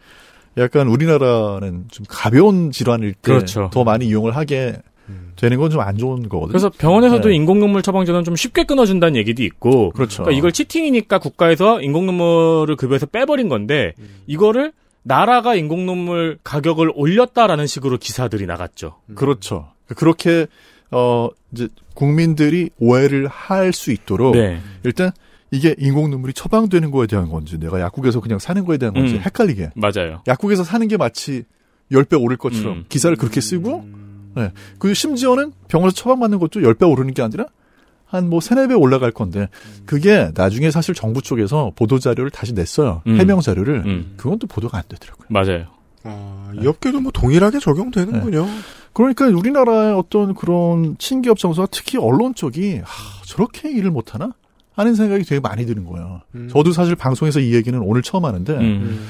약간 우리나라는 좀 가벼운 질환일 때더 그렇죠. 많이 이용을 하게 음. 되는 건 좀 안 좋은 거거든요. 그래서 병원에서도 네.
인공눈물 처방전은 좀 쉽게 끊어준다는 얘기도 있고, 그렇죠. 그러니까 이걸 치팅이니까 국가에서 인공눈물을 급여에서 그 빼버린 건데 음. 이거를 나라가 인공눈물 가격을 올렸다라는 식으로 기사들이 나갔죠. 음. 그렇죠. 그렇게 어 이제 국민들이 오해를 할 수
있도록 네. 일단 이게 인공눈물이 처방되는 거에 대한 건지 내가 약국에서 그냥 사는 거에 대한 건지 음. 헷갈리게 맞아요. 약국에서 사는 게 마치 10배 오를 것처럼 음. 기사를 그렇게 쓰고 음. 네. 그리고 심지어는 병원에서 처방받는 것도 10배 오르는 게 아니라 한 뭐 3, 4배 올라갈 건데 그게 나중에 사실 정부 쪽에서 보도 자료를 다시 냈어요. 음. 해명 자료를. 음. 그건 또 보도가 안 되더라고요. 맞아요. 아, 이 업계도 뭐 동일하게 적용되는군요. 네. 그러니까 우리나라의 어떤 그런 친기업 정소가 특히 언론 쪽이 아, 저렇게 일을 못 하나? 하는 생각이 되게 많이 드는 거예요. 음. 저도 사실 방송에서 이 얘기는 오늘 처음 하는데 음.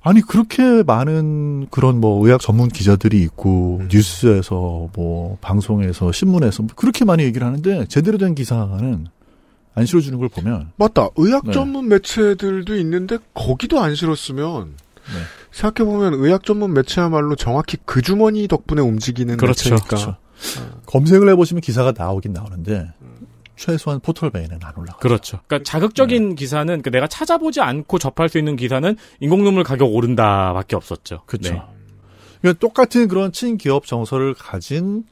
아니 그렇게 많은 그런 뭐 의학 전문 기자들이 있고 음. 뉴스에서 뭐 방송에서 신문에서 그렇게 많이 얘기를 하는데 제대로 된 기사는
안 실어주는 걸 보면 맞다 의학 네. 전문 매체들도 있는데 거기도 안 실었으면 네. 생각해 보면 의학 전문 매체야말로 정확히 그 주머니 덕분에 움직이는
그렇죠, 매체니까 그렇죠.
아. 검색을 해보시면 기사가 나오긴 나오는데 최소한
포털베이는안 올라가. 그렇죠.
그러니까 그렇죠. 자극적인 네. 기사는 그 내가 찾아보지 않고 접할 수 있는 기사는 인공눈물 가격 오른다밖에 없었죠. 그렇죠. 네.
그러니까 똑같은 그런 친기업 정서를 가진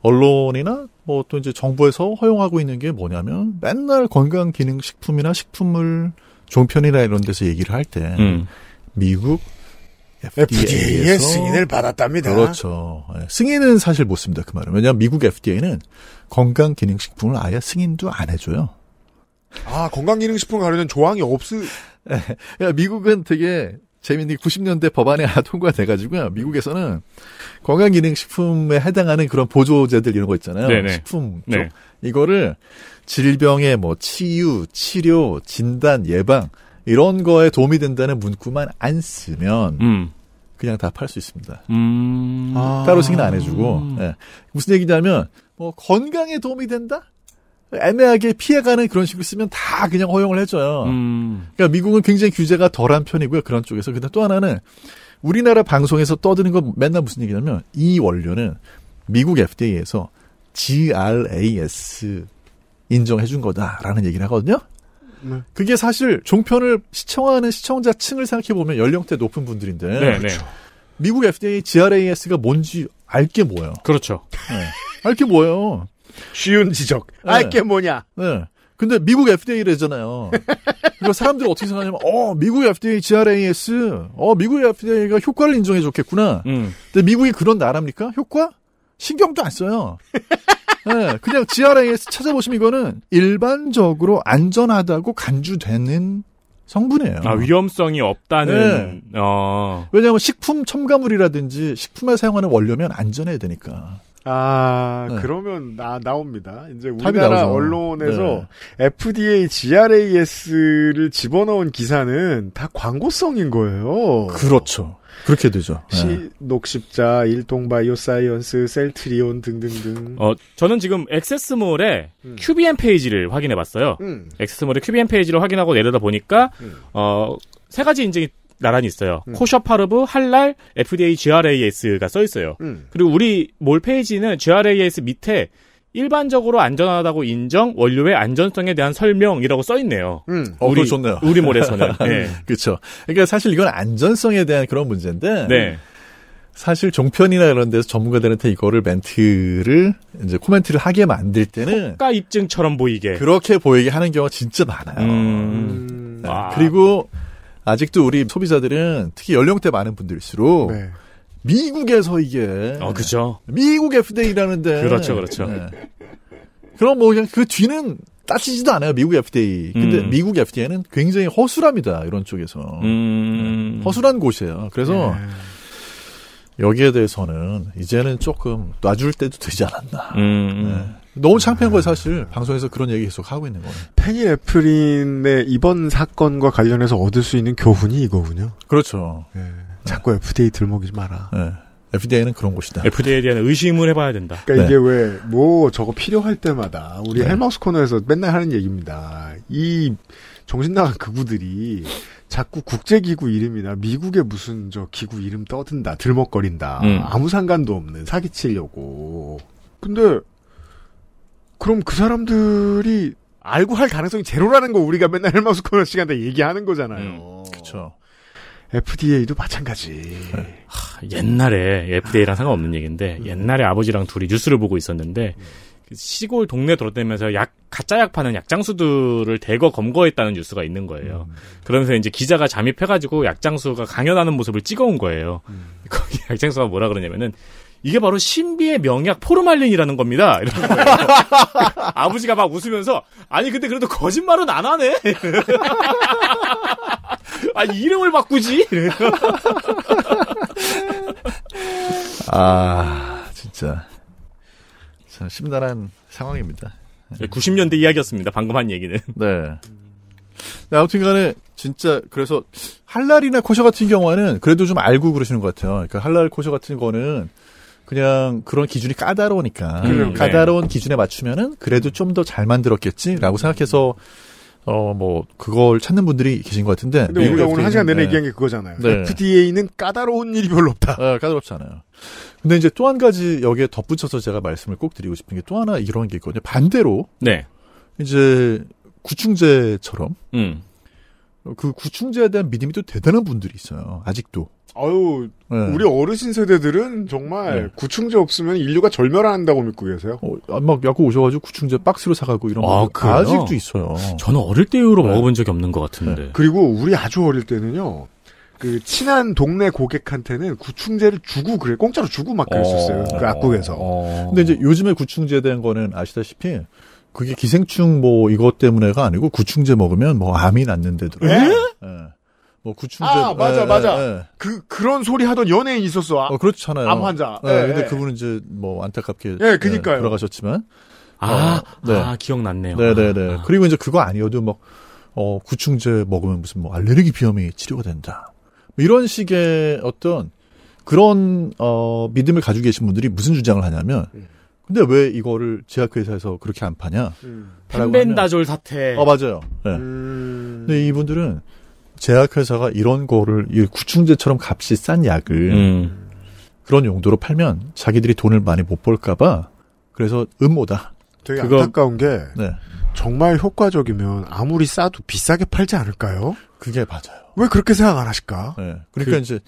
언론이나 뭐 또 이제 정부에서 허용하고 있는 게 뭐냐면 맨날 건강 기능 식품이나 식품을 종편이나 이런 데서 얘기를 할때 음. 미국 FDA의 승인을 받았답니다. 그렇죠. 예, 승인은 사실 못 씁니다. 그 말은. 왜냐하면 미국 FDA는 건강기능식품을 아예 승인도 안 해줘요.
아, 건강기능식품 가려는 조항이 없으. 야, 네. 그러니까 미국은
되게 재미있는게 90년대 법안에 하나 통과돼가지고요. 미국에서는 건강기능식품에 해당하는 그런 보조제들 이런 거 있잖아요. 네네. 식품 쪽. 네. 이거를 질병의 뭐 치유, 치료, 진단, 예방 이런 거에 도움이 된다는 문구만 안 쓰면 음. 그냥 다 팔 수 있습니다. 음... 아. 따로 승인 안 해주고 음... 네. 무슨 얘기냐면 뭐 건강에 도움이 된다? 애매하게 피해가는 그런 식으로 쓰면 다 그냥 허용을 해줘요. 음. 그러니까 미국은 굉장히 규제가 덜한 편이고요. 그런 쪽에서. 근데 또 하나는 우리나라 방송에서 떠드는 건 맨날 무슨 얘기냐면 이 원료는 미국 FDA에서 GRAS 인정해준 거다라는 얘기를 하거든요. 네. 그게 사실 종편을 시청하는 시청자 층을 생각해 보면 연령대 높은 분들인데 네, 네. 그렇죠. 미국 FDA GRAS가 뭔지 알게 뭐예요. 그렇죠. 네. 알게 뭐예요. 쉬운 지적. 네. 알게 뭐냐. 네. 근데 미국 FDA래잖아요. 그러니까 사람들이 어떻게 생각하냐면, 어, 미국 FDA, GRAS, 어, 미국 FDA가 효과를 인정해줬겠구나. 음. 근데 미국이 그런 나라입니까? 효과? 신경도 안 써요. 네, 그냥 GRAS 찾아보시면 이거는 일반적으로 안전하다고 간주되는 성분이에요. 아,
위험성이 없다는. 네. 어.
왜냐하면 식품 첨가물이라든지 식품에 사용하는 원료면
안전해야 되니까. 아, 네. 그러면 나, 나옵니다. 이제 우리나라 언론에서 네. FDA, GRAS를 집어넣은 기사는 다 광고성인 거예요. 그렇죠. 그렇게 되죠. 예. 시, 네. 녹십자, 일동바이오사이언스, 셀트리온 등등등.
어, 저는 지금 액세스몰의 음. q b m 페이지를 확인해 봤어요. 음. 액세스몰의 q b m 페이지를 확인하고 내려다 보니까 음. 어, 세 가지 인증이 나란히 있어요. 음. 코셔파르브, 할랄, FDA, GRAS가 써 있어요. 음. 그리고 우리 몰 페이지는 GRAS 밑에 일반적으로 안전하다고 인정 원료의 안전성에 대한 설명이라고 써 있네요. 음, 어, 우리 좋네요. 우리 모래서는 네.
그렇죠. 그러니까 사실 이건 안전성에 대한 그런 문제인데 네. 사실 종편이나 이런 데서 전문가들한테 이거를 멘트를 이제 코멘트를 하게 만들 때는 효과 입증처럼 보이게 그렇게 보이게 하는 경우가 진짜 많아요. 음... 네. 그리고 아직도 우리 소비자들은 특히 연령대 많은 분들일수록 네. 미국에서 이게. 어, 그죠. 미국 FDA라는데. 그렇죠, 그렇죠. 네. 그럼 뭐 그냥 그 뒤는 따지지도 않아요, 미국 FDA. 근데 음. 미국 FDA는 굉장히 허술합니다, 이런 쪽에서. 음. 네. 허술한 곳이에요. 그래서 예. 여기에 대해서는 이제는 조금 놔줄 때도 되지 않았나.
음. 네.
너무 창피한 거예요, 사실. 방송에서 그런 얘기 계속 하고 있는 거예요.
페이애플인의 이번 사건과 관련해서 얻을 수 있는 교훈이 이거군요.
그렇죠. 예.
자꾸 FDA 네. 들먹이지 마라. 예. 네. FDA는 그런 곳이다. FDA에
대한 의심을 해봐야 된다.
그러니까 네. 이게 왜 뭐 저거 필요할 때마다 우리 네. 헬마우스 코너에서 맨날 하는 얘기입니다. 이 정신 나간 그우들이 자꾸 국제기구 이름이나 미국의 무슨 저 기구 이름 떠든다, 들먹거린다, 음. 아무 상관도 없는 사기치려고. 근데 그럼 그 사람들이 알고 할 가능성이 제로라는 거 우리가 맨날 헬마우스 코너 시간에 얘기하는 거잖아요. 음, 그렇죠. FDA도 마찬가지.
하, 옛날에 FDA랑 상관없는 얘기인데 음. 옛날에 아버지랑 둘이 뉴스를 보고 있었는데 음. 그 시골 동네 돌아다니면서 약 가짜 약 파는 약장수들을 대거 검거했다는 뉴스가 있는 거예요. 음. 그러면서 이제 기자가 잠입해가지고 약장수가 강연하는 모습을 찍어온 거예요. 음. 거기 약장수가 뭐라 그러냐면은 이게 바로 신비의 명약 포르말린이라는 겁니다. 이러 거예요. 아버지가 막 웃으면서 아니 근데 그래도 거짓말은 안 하네. 아 이름을 바꾸지.
아 진짜 참 심란한 상황입니다.
90년대 이야기였습니다. 방금 한 얘기는. 네.
네, 아무튼간에 진짜 그래서 할랄이나 코셔 같은 경우는 에 그래도 좀 알고 그러시는 것 같아요. 그러니까 할랄 코셔 같은 거는 그냥 그런 기준이 까다로우니까 음, 까다로운 네. 기준에 맞추면은 그래도 좀 더 잘 만들었겠지라고 생각해서 어 뭐 그걸 찾는 분들이 계신 것 같은데 근데 우리가 오늘 한 시간 내내 네. 얘기한 게 그거잖아요. 네.
FDA는 까다로운 일이 별로 없다. 네,
까다롭지 않아요. 근데 이제 또 한 가지 여기에 덧붙여서 제가 말씀을 꼭 드리고 싶은 게 또 하나 이런 게 있거든요. 반대로 네. 이제 구충제처럼 음. 그 구충제에 대한 믿음이 또 대단한 분들이
있어요. 아직도. 아유, 네. 우리 어르신 세대들은 정말 네. 구충제 없으면 인류가 절멸한다고 믿고 계세요. 어, 아, 막 약국 오셔가지고 구충제 박스로 사가고 이런 아, 거 아직도
있어요. 저는 어릴 때 이후로 네. 먹어본 적이 없는 것 같은데. 네.
그리고 우리 아주 어릴 때는요. 그 친한 동네 고객한테는 구충제를 주고 그래 공짜로 주고 막
그랬었어요
어... 그 악국에서. 어... 근데 이제 요즘에 구충제된 거는 아시다시피 그게 기생충 뭐 이것 때문에가 아니고 구충제 먹으면 뭐 암이 낫는데 도어
예? 뭐 구충제 아 맞아 에, 예, 맞아 에, 예, 에. 예. 그 그런 소리 하던 연예인 있었어 어 그렇잖아요 암 환자 예, 근데 그분은
이제 뭐 안타깝게 예 그니까요 돌아가셨지만 아, 어, 네. 아 기억났네요 네네네 네, 네. 아. 그리고 이제 그거 아니어도 막 어, 구충제 먹으면 무슨 뭐 알레르기 비염이 치료가 된다 뭐 이런 식의 어떤 그런 어 믿음을 가지고 계신 분들이 무슨 주장을 하냐면 음. 근데 왜 이거를 제약회사에서 그렇게 안 파냐? 음. 펜벤다졸
사태. 어, 맞아요.
네. 음. 근데 이분들은 제약회사가 이런 거를 이 구충제처럼 값이 싼 약을 음. 그런 용도로 팔면 자기들이
돈을 많이 못 벌까봐 그래서 음모다. 되게 그거, 안타까운 게 네. 정말 효과적이면 아무리 싸도 비싸게 팔지 않을까요? 그게 맞아요. 왜 그렇게 생각 안
하실까? 네. 그러니까 그, 이제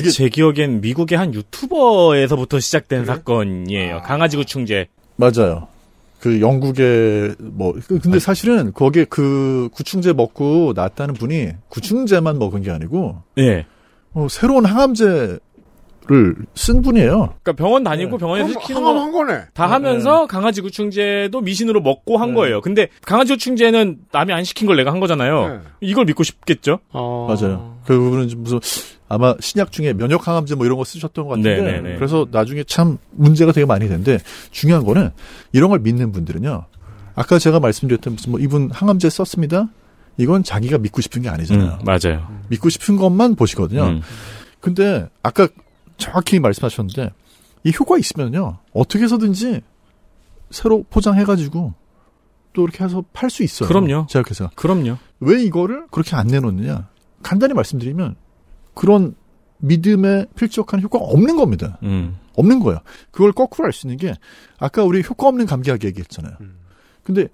그게 제 기억엔 미국의 한 유튜버에서부터 시작된 그래? 사건이에요. 아... 강아지 구충제. 맞아요.
그 영국의 뭐 그 근데 아. 사실은 거기에 그 구충제 먹고 낫다는 분이 구충제만 먹은 게 아니고 예. 어, 새로운 항암제 를쓴 분이에요.
그러니까 병원 다니고 네. 병원에서 시키는 거한 거네. 다 아, 하면서 네. 강아지 구충제도 미신으로 먹고 한 네. 거예요. 근데 강아지 구충제는 남이 안 시킨 걸 내가 한 거잖아요. 이걸 믿고 싶겠죠? 어...
맞아요. 그분은 부 무슨 아마 신약 중에 면역 항암제 뭐 이런 거 쓰셨던 것 같은데 네네네. 네, 네. 그래서 나중에 참 문제가 되게 많이 되는데 중요한 거는 이런 걸 믿는 분들은요. 아까 제가 말씀드렸던 무슨 뭐 이분 항암제 썼습니다. 이건 자기가 믿고 싶은 게 아니잖아요. 음, 맞아요. 믿고 싶은 것만 보시거든요. 음. 근데 아까 정확히 말씀하셨는데 이 효과 있으면요 어떻게 해서든지 새로 포장해가지고 또 이렇게 해서 팔 수 있어요. 그럼요. 제약회사. 그럼요. 왜 이거를 그렇게 안 내놓느냐? 간단히 말씀드리면 그런 믿음에 필적한 효과가 없는 겁니다. 음. 없는 거예요. 그걸 거꾸로 알 수 있는 게 아까 우리 효과 없는 감기약 얘기했잖아요. 음. 근데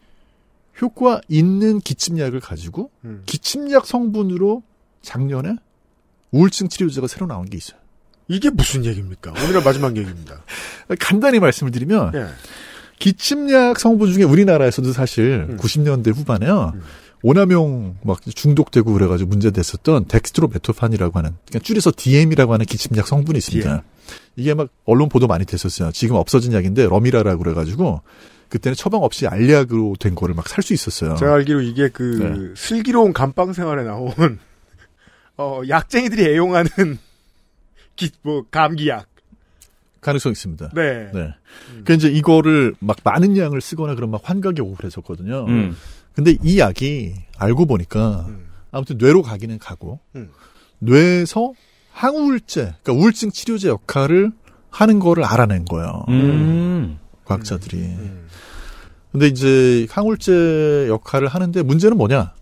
효과 있는 기침약을 가지고 음. 기침약 성분으로 작년에 우울증 치료제가 새로 나온 게 있어요. 이게 무슨 얘기입니까? 오늘의 마지막 얘기입니다. 간단히 말씀을 드리면 예. 기침약 성분 중에 우리나라에서도 사실 음. 90년대 후반에요. 음. 오남용 막 중독되고 그래가지고 문제됐었던 덱스트로메토판이라고 하는 그러니까 줄여서 DM이라고 하는 기침약 성분이 있습니다. DM. 이게 막 언론 보도 많이 됐었어요. 지금 없어진 약인데 러미라라고 그래가지고 그때는 처방 없이 알약으로 된 거를 막 살 수 있었어요. 제가
알기로 이게 그 네. 슬기로운 감방 생활에 나온 어 약쟁이들이 애용하는 기, 뭐 감기약
가능성 있습니다. 네. 네. 음. 그 이제 이거를 막 많은 양을 쓰거나 그런 막 환각이 오고 그랬었거든요. 음. 근데 이 약이 알고 보니까 음. 아무튼 뇌로 가기는 가고 음. 뇌에서 항우울제, 그러니까 우울증 치료제 역할을 하는 거를 알아낸 거예요. 음. 과학자들이. 음. 음. 근데 이제 항우울제 역할을 하는데 문제는 뭐냐?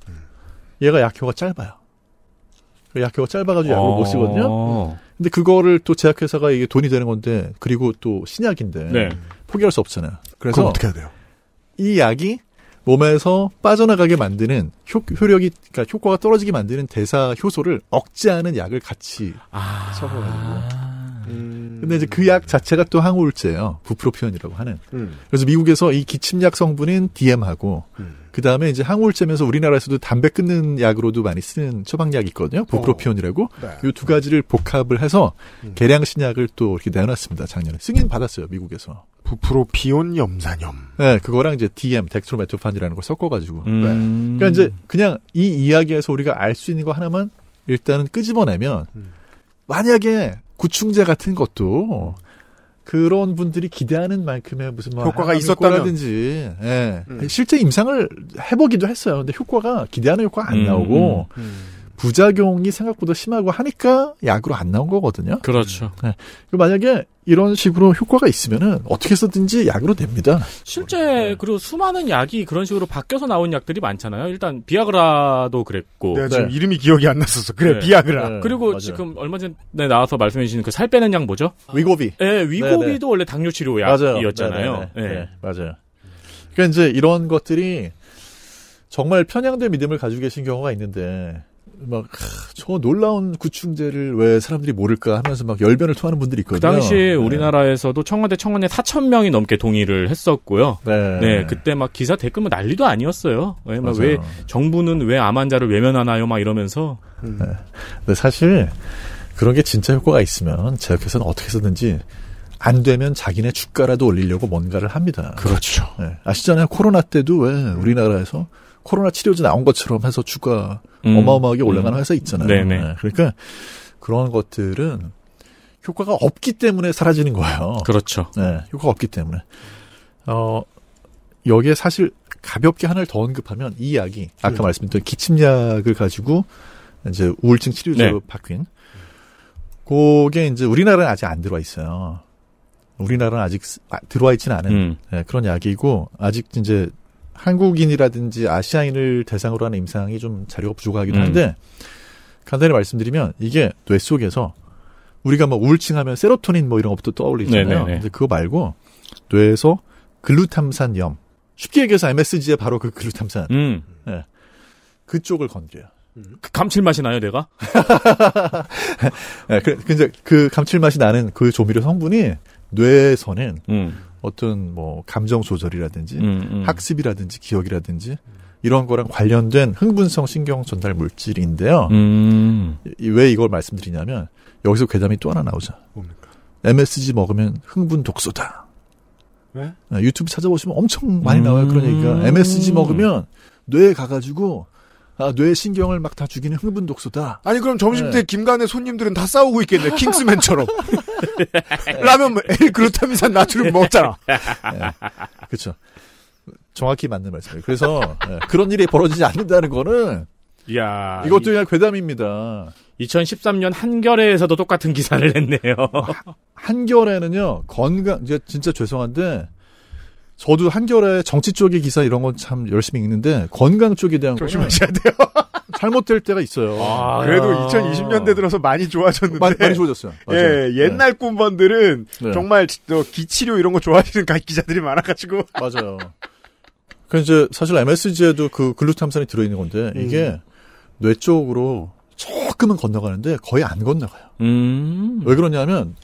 얘가 약효가 짧아요. 그 약효가 짧아가지고 약을 어. 못 쓰거든요. 근데 그거를 또 제약회사가 이게 돈이 되는 건데 그리고 또 신약인데 네. 포기할 수 없잖아요. 그래서 어떻게 해야 돼요? 이 약이 몸에서 빠져나가게 만드는 효, 효력이 그러니까 효과가 떨어지게 만드는 대사 효소를 억제하는 약을 같이 아. 처방하고. 음. 근데 이제 그 약 자체가 또 항우울제예요. 부프로피온이라고 하는. 음. 그래서 미국에서 이 기침약 성분인 DM하고 음. 그 다음에 이제 항우울제면서 우리나라에서도 담배 끊는 약으로도 많이 쓰는 처방약이 있거든요. 어. 부프로피온이라고. 어. 네. 이두 가지를 복합을 해서 계량 음. 신약을 또 이렇게 내놨습니다. 작년에 승인 받았어요. 미국에서.
부프로피온 염산염.
네, 그거랑 이제 DM 덱트로메토판이라는 걸 섞어가지고.
음. 네. 그러니까 이제
그냥 이 이야기에서 우리가 알 수 있는 거 하나만 일단은 끄집어내면 음. 만약에 구충제 같은 것도 그런 분들이 기대하는 만큼의 무슨 뭐 효과가 있었다든지 예. 네. 음. 실제 임상을 해보기도 했어요. 근데 효과가 기대하는 효과 가안 음. 나오고. 음. 부작용이 생각보다 심하고 하니까 약으로 안 나온 거거든요. 그렇죠. 음. 네. 만약에 이런 식으로 효과가 있으면은 어떻게 해서든지 약으로 됩니다.
실제 네. 그리고 수많은 약이 그런 식으로 바뀌어서 나온 약들이 많잖아요. 일단 비아그라도 그랬고. 네, 지금 네. 이름이 기억이 안 났었어.
그래 네. 비아그라. 네, 그리고 맞아요. 지금
얼마 전에 나와서 말씀해 주신 그 살 빼는 약 뭐죠? 위고비. 네, 위고비도 네, 네. 원래 당뇨 치료 약이었잖아요. 네, 맞아요.
그러니까 이제 이런 것들이 정말 편향된 믿음을 가지고 계신 경우가 있는데 막, 저 놀라운 구충제를 왜 사람들이 모를까 하면서 막 열변을 토하는 분들이 있거든요. 그 당시에 네.
우리나라에서도 청와대 청원에 4천 명이 넘게 동의를 했었고요. 네. 네 그때 막 기사 댓글 뭐 난리도 아니었어요. 예, 왜, 막왜 정부는 왜 암 환자를 외면하나요? 막 이러면서.
음. 네. 근데 사실 그런 게 진짜 효과가 있으면 제약회사는 어떻게 썼는지 안 되면 자기네 주가라도 올리려고 뭔가를 합니다. 그렇죠. 네. 아시잖아요. 코로나 때도 왜 우리나라에서 코로나 치료제 나온 것처럼 해서 주가 음. 어마어마하게 올라간 음. 회사 있잖아요. 네네. 네, 그러니까 그런 것들은 효과가 없기 때문에 사라지는 거예요. 그렇죠. 네, 효과가 없기 때문에. 어, 여기에 사실 가볍게 하나를 더 언급하면 이 약이 아까 음. 말씀드린 기침약을 가지고 이제 우울증 치료제로 네. 바뀐 그게 이제 우리나라는 아직 안 들어와 있어요. 우리나라는 아직 아, 들어와 있지는 않은 음. 네, 그런 약이고 아직 이제 한국인이라든지 아시아인을 대상으로 하는 임상이 좀 자료가 부족하기도 음. 한데 음. 간단히 말씀드리면 이게 뇌 속에서 우리가 뭐 우울증하면 세로토닌 뭐 이런 것부터 떠올리잖아요. 네네 네, 네. 근데 그거 말고 뇌에서 글루탐산염 쉽게 얘기해서 MSG에 바로 그 글루탐산 음. 네. 그쪽을 건드려요. 음. 그 감칠맛이 나요, 내가? 네, 예, 그, 근데 그 감칠맛이 나는 그 조미료 성분이 뇌에서는 음. 어떤 뭐 감정 조절이라든지 음, 음. 학습이라든지 기억이라든지 이런 거랑 관련된 흥분성 신경 전달 물질인데요. 음. 왜 이걸 말씀드리냐면 여기서 괴담이 또 하나 나오죠. 뭡니까? MSG 먹으면 흥분 독소다. 왜? 네, 유튜브 찾아보시면 엄청 많이 나와요 그런 얘기가. 음. MSG 먹으면 뇌에 가가지고 아, 뇌 신경을 막 다 죽이는 흥분 독소다. 아니 그럼 점심 때 네.
김간의 손님들은 다 싸우고 있겠네. 킹스맨처럼. 라면 뭐, 에이 그렇다면서
나트륨 먹잖아.
네. 그쵸
정확히 맞는 말씀이에요. 그래서 네. 그런 일이 벌어지지 않는다는 거는 이야, 이것도 그냥 괴담입니다.
2013년 한겨레에서도 똑같은 기사를 했네요.
한겨레는요 건강 진짜 죄송한데 저도 한겨레 정치 쪽의 기사 이런 건 참 열심히 읽는데 건강 쪽에 대한 조심하셔야 돼요. 잘못될 때가 있어요. 아, 아. 그래도 아. 2020년대 들어서 많이
좋아졌는데 많 많이 좋아졌어요. 예, 맞아요. 예, 옛날 네. 꿈번들은 네. 정말 저 기치료 이런 거 좋아하시는 기자들이 많아가지고 맞아요.
그 이제 사실 MSG에도 그 글루탐산이 들어있는 건데 음. 이게 음. 뇌 쪽으로 조금은 건너가는데 거의 안 건너가요. 음. 왜 그러냐면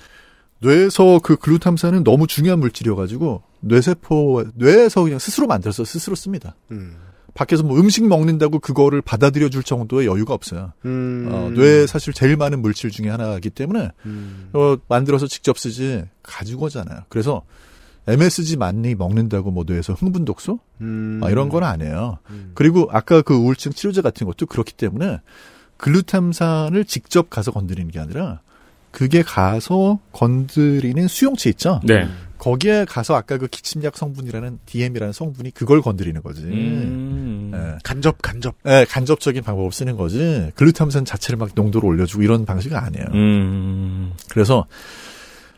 뇌에서 그 글루탐산은 너무 중요한 물질이어가지고 뇌세포 뇌에서 그냥 스스로 만들어서 스스로 씁니다. 음. 밖에서 뭐 음식 먹는다고 그거를 받아들여 줄 정도의 여유가 없어요. 음. 어, 뇌에 사실 제일 많은 물질 중에 하나이기 때문에 음. 어, 만들어서 직접 쓰지 가지고 오잖아요. 그래서 MSG 많이 먹는다고 뭐 뇌에서 흥분 독소
음. 아, 이런 건
아니에요. 음. 그리고 아까 그 우울증 치료제 같은 것도 그렇기 때문에 글루탐산을 직접 가서 건드리는 게 아니라 그게 가서 건드리는 수용체 있죠? 네. 거기에 가서 아까 그 기침약 성분이라는 DM이라는 성분이 그걸 건드리는 거지. 음. 네. 간접, 간접. 네, 간접적인 방법을 쓰는 거지. 글루타민산 자체를 막 농도를 올려주고 이런 방식은 아니에요. 음. 그래서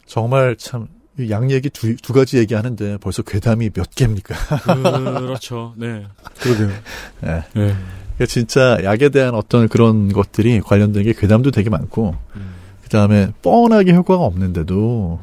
정말 참, 양 얘기 두, 두 가지 얘기하는데 벌써 괴담이 몇 개입니까? 그렇죠. 네. 그러게요. 네. 네. 진짜 약에 대한 어떤 그런 것들이 관련된 게 괴담도 되게 많고, 음. 그다음에 뻔하게 효과가 없는데도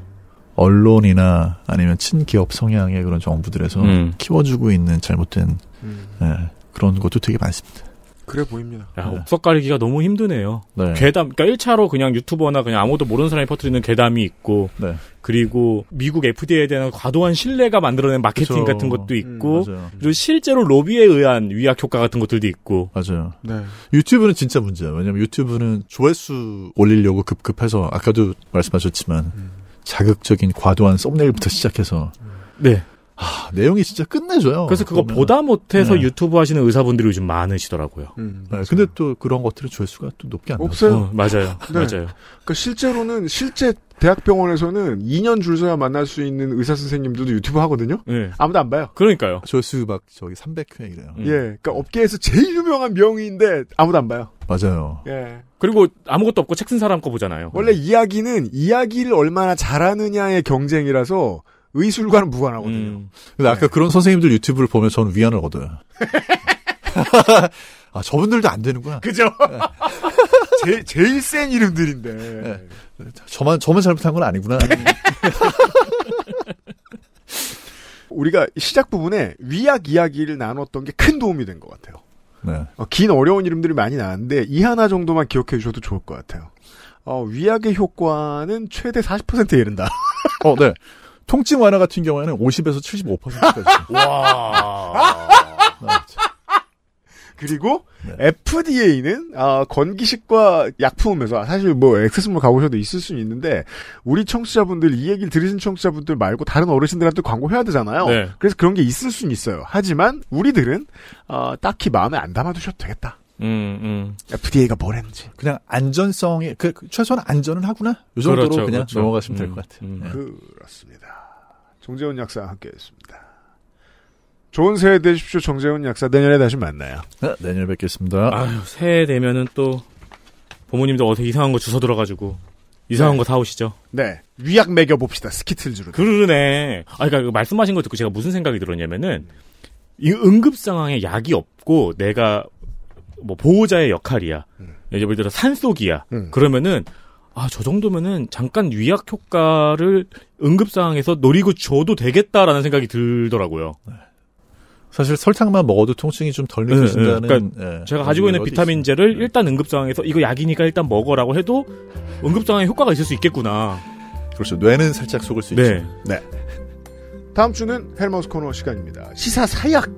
언론이나 아니면 친기업 성향의 그런 정부들에서 음. 키워주고 있는 잘못된 음. 예, 그런 것도 되게 많습니다.
그래 보입니다. 야, 네. 옥석 가리기가 너무 힘드네요. 네. 괴담, 그러니까 1차로 그냥 유튜버나 그냥 아무도 모르는 사람이 퍼뜨리는 괴담이 있고, 네. 그리고 미국 FDA에 대한 과도한 신뢰가 만들어낸 마케팅 그쵸. 같은 것도 음, 있고, 음, 그리고 실제로 로비에 의한 위약 효과 같은 것들도 있고. 맞아요. 네. 유튜브는 진짜 문제예요. 왜냐면 유튜브는
조회수 올리려고 급급해서, 아까도 말씀하셨지만, 음. 자극적인 과도한 썸네일부터 시작해서, 네. 하, 아, 내용이 진짜 끝내줘요. 그래서 그거 보다 못해서 네.
유튜브 하시는 의사분들이 요즘 많으시더라고요. 음, 네, 근데 또 그런 것들은 조회수가 또 높게 안 없어요. 어, 맞아요. 네. 맞아요. 그러니까 실제로는 실제 대학병원에서는 2년 줄 서야 만날 수 있는 의사 선생님들도 유튜브 하거든요. 네. 아무도 안 봐요. 그러니까요. 조회수 막 저기 300회 이래요. 음. 예. 그러니까 업계에서 제일 유명한 명의인데 아무도 안 봐요. 맞아요. 예. 그리고
아무것도 없고 책 쓴 사람 거
보잖아요. 원래 이야기는 이야기를 얼마나 잘하느냐의 경쟁이라서 의술과는 무관하거든요. 음.
근데 아까 네. 그런 선생님들 유튜브를 보면 저는 위안을 얻어요. 아, 저분들도 안 되는구나. 그죠? 네.
제, 제일 센 이름들인데. 네. 저만, 저만 잘못한 건 아니구나. 우리가 시작 부분에 위약 이야기를 나눴던 게 큰 도움이 된 것 같아요. 네. 어, 긴 어려운 이름들이 많이 나왔는데 이 하나 정도만 기억해 주셔도 좋을 것 같아요. 어, 위약의 효과는 최대 40%에 이른다. 어, 네. 통증 완화 같은 경우에는 50에서 75%까지. 와. 아, 그리고 네. FDA는 아, 건기식과 약품에서 아, 사실 뭐 액세스몰 가보셔도 있을 수는 있는데 우리 청취자분들 이 얘기를 들으신 청취자분들 말고 다른 어르신들한테 광고해야 되잖아요. 네. 그래서 그런 게 있을 수는 있어요. 하지만 우리들은 어, 딱히 마음에 안 담아두셔도 되겠다.
음, 음.
FDA가 뭐 했는지. 그냥 안전성이, 그, 최소한 안전은 하구나?
요 정도로 그렇죠, 그냥 그렇죠. 넘어가시면 음, 될것
같아요. 네.
그렇습니다. 정재훈 약사 함께했습니다. 좋은 새해 되십시오, 정재훈 약사. 내년에 다시 만나요. 네, 내년에 뵙겠습니다. 아유,
새해 되면은 또 부모님도 어디 이상한 거 주워 들어가지고 이상한 네. 거 사오시죠. 네, 위약 매겨 봅시다.
스키틀즈로.
그러네. 아, 그러니까 그 말씀하신 거 듣고 제가 무슨 생각이 들었냐면은 이 응급 상황에 약이 없고 내가 뭐 보호자의 역할이야. 음. 예를 들어 산속이야. 음. 그러면은 아, 저 정도면은 잠깐 위약 효과를 응급 상황에서 노리고 줘도 되겠다라는 생각이 들더라고요. 네.
사실 설탕만 먹어도 통증이 좀 덜 느껴진다는. 네, 네, 그러니까 네, 제가 가지고 있는
비타민제를 있 네. 일단 응급 상황에서 이거 약이니까 일단 먹어라고 해도 응급 상황에 효과가 있을 수 있겠구나. 그렇죠. 뇌는 살짝 속을 수 네. 있죠. 네.
다음 주는 헬머스 코너 시간입니다. 시사 사약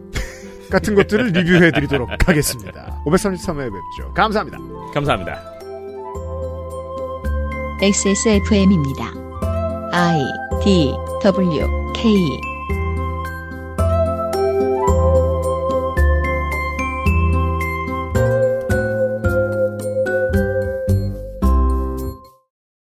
같은 것들을 리뷰해드리도록 하겠습니다. 533회 뵙죠. 감사합니다.
감사합니다.
XSFM입니다. I
D W K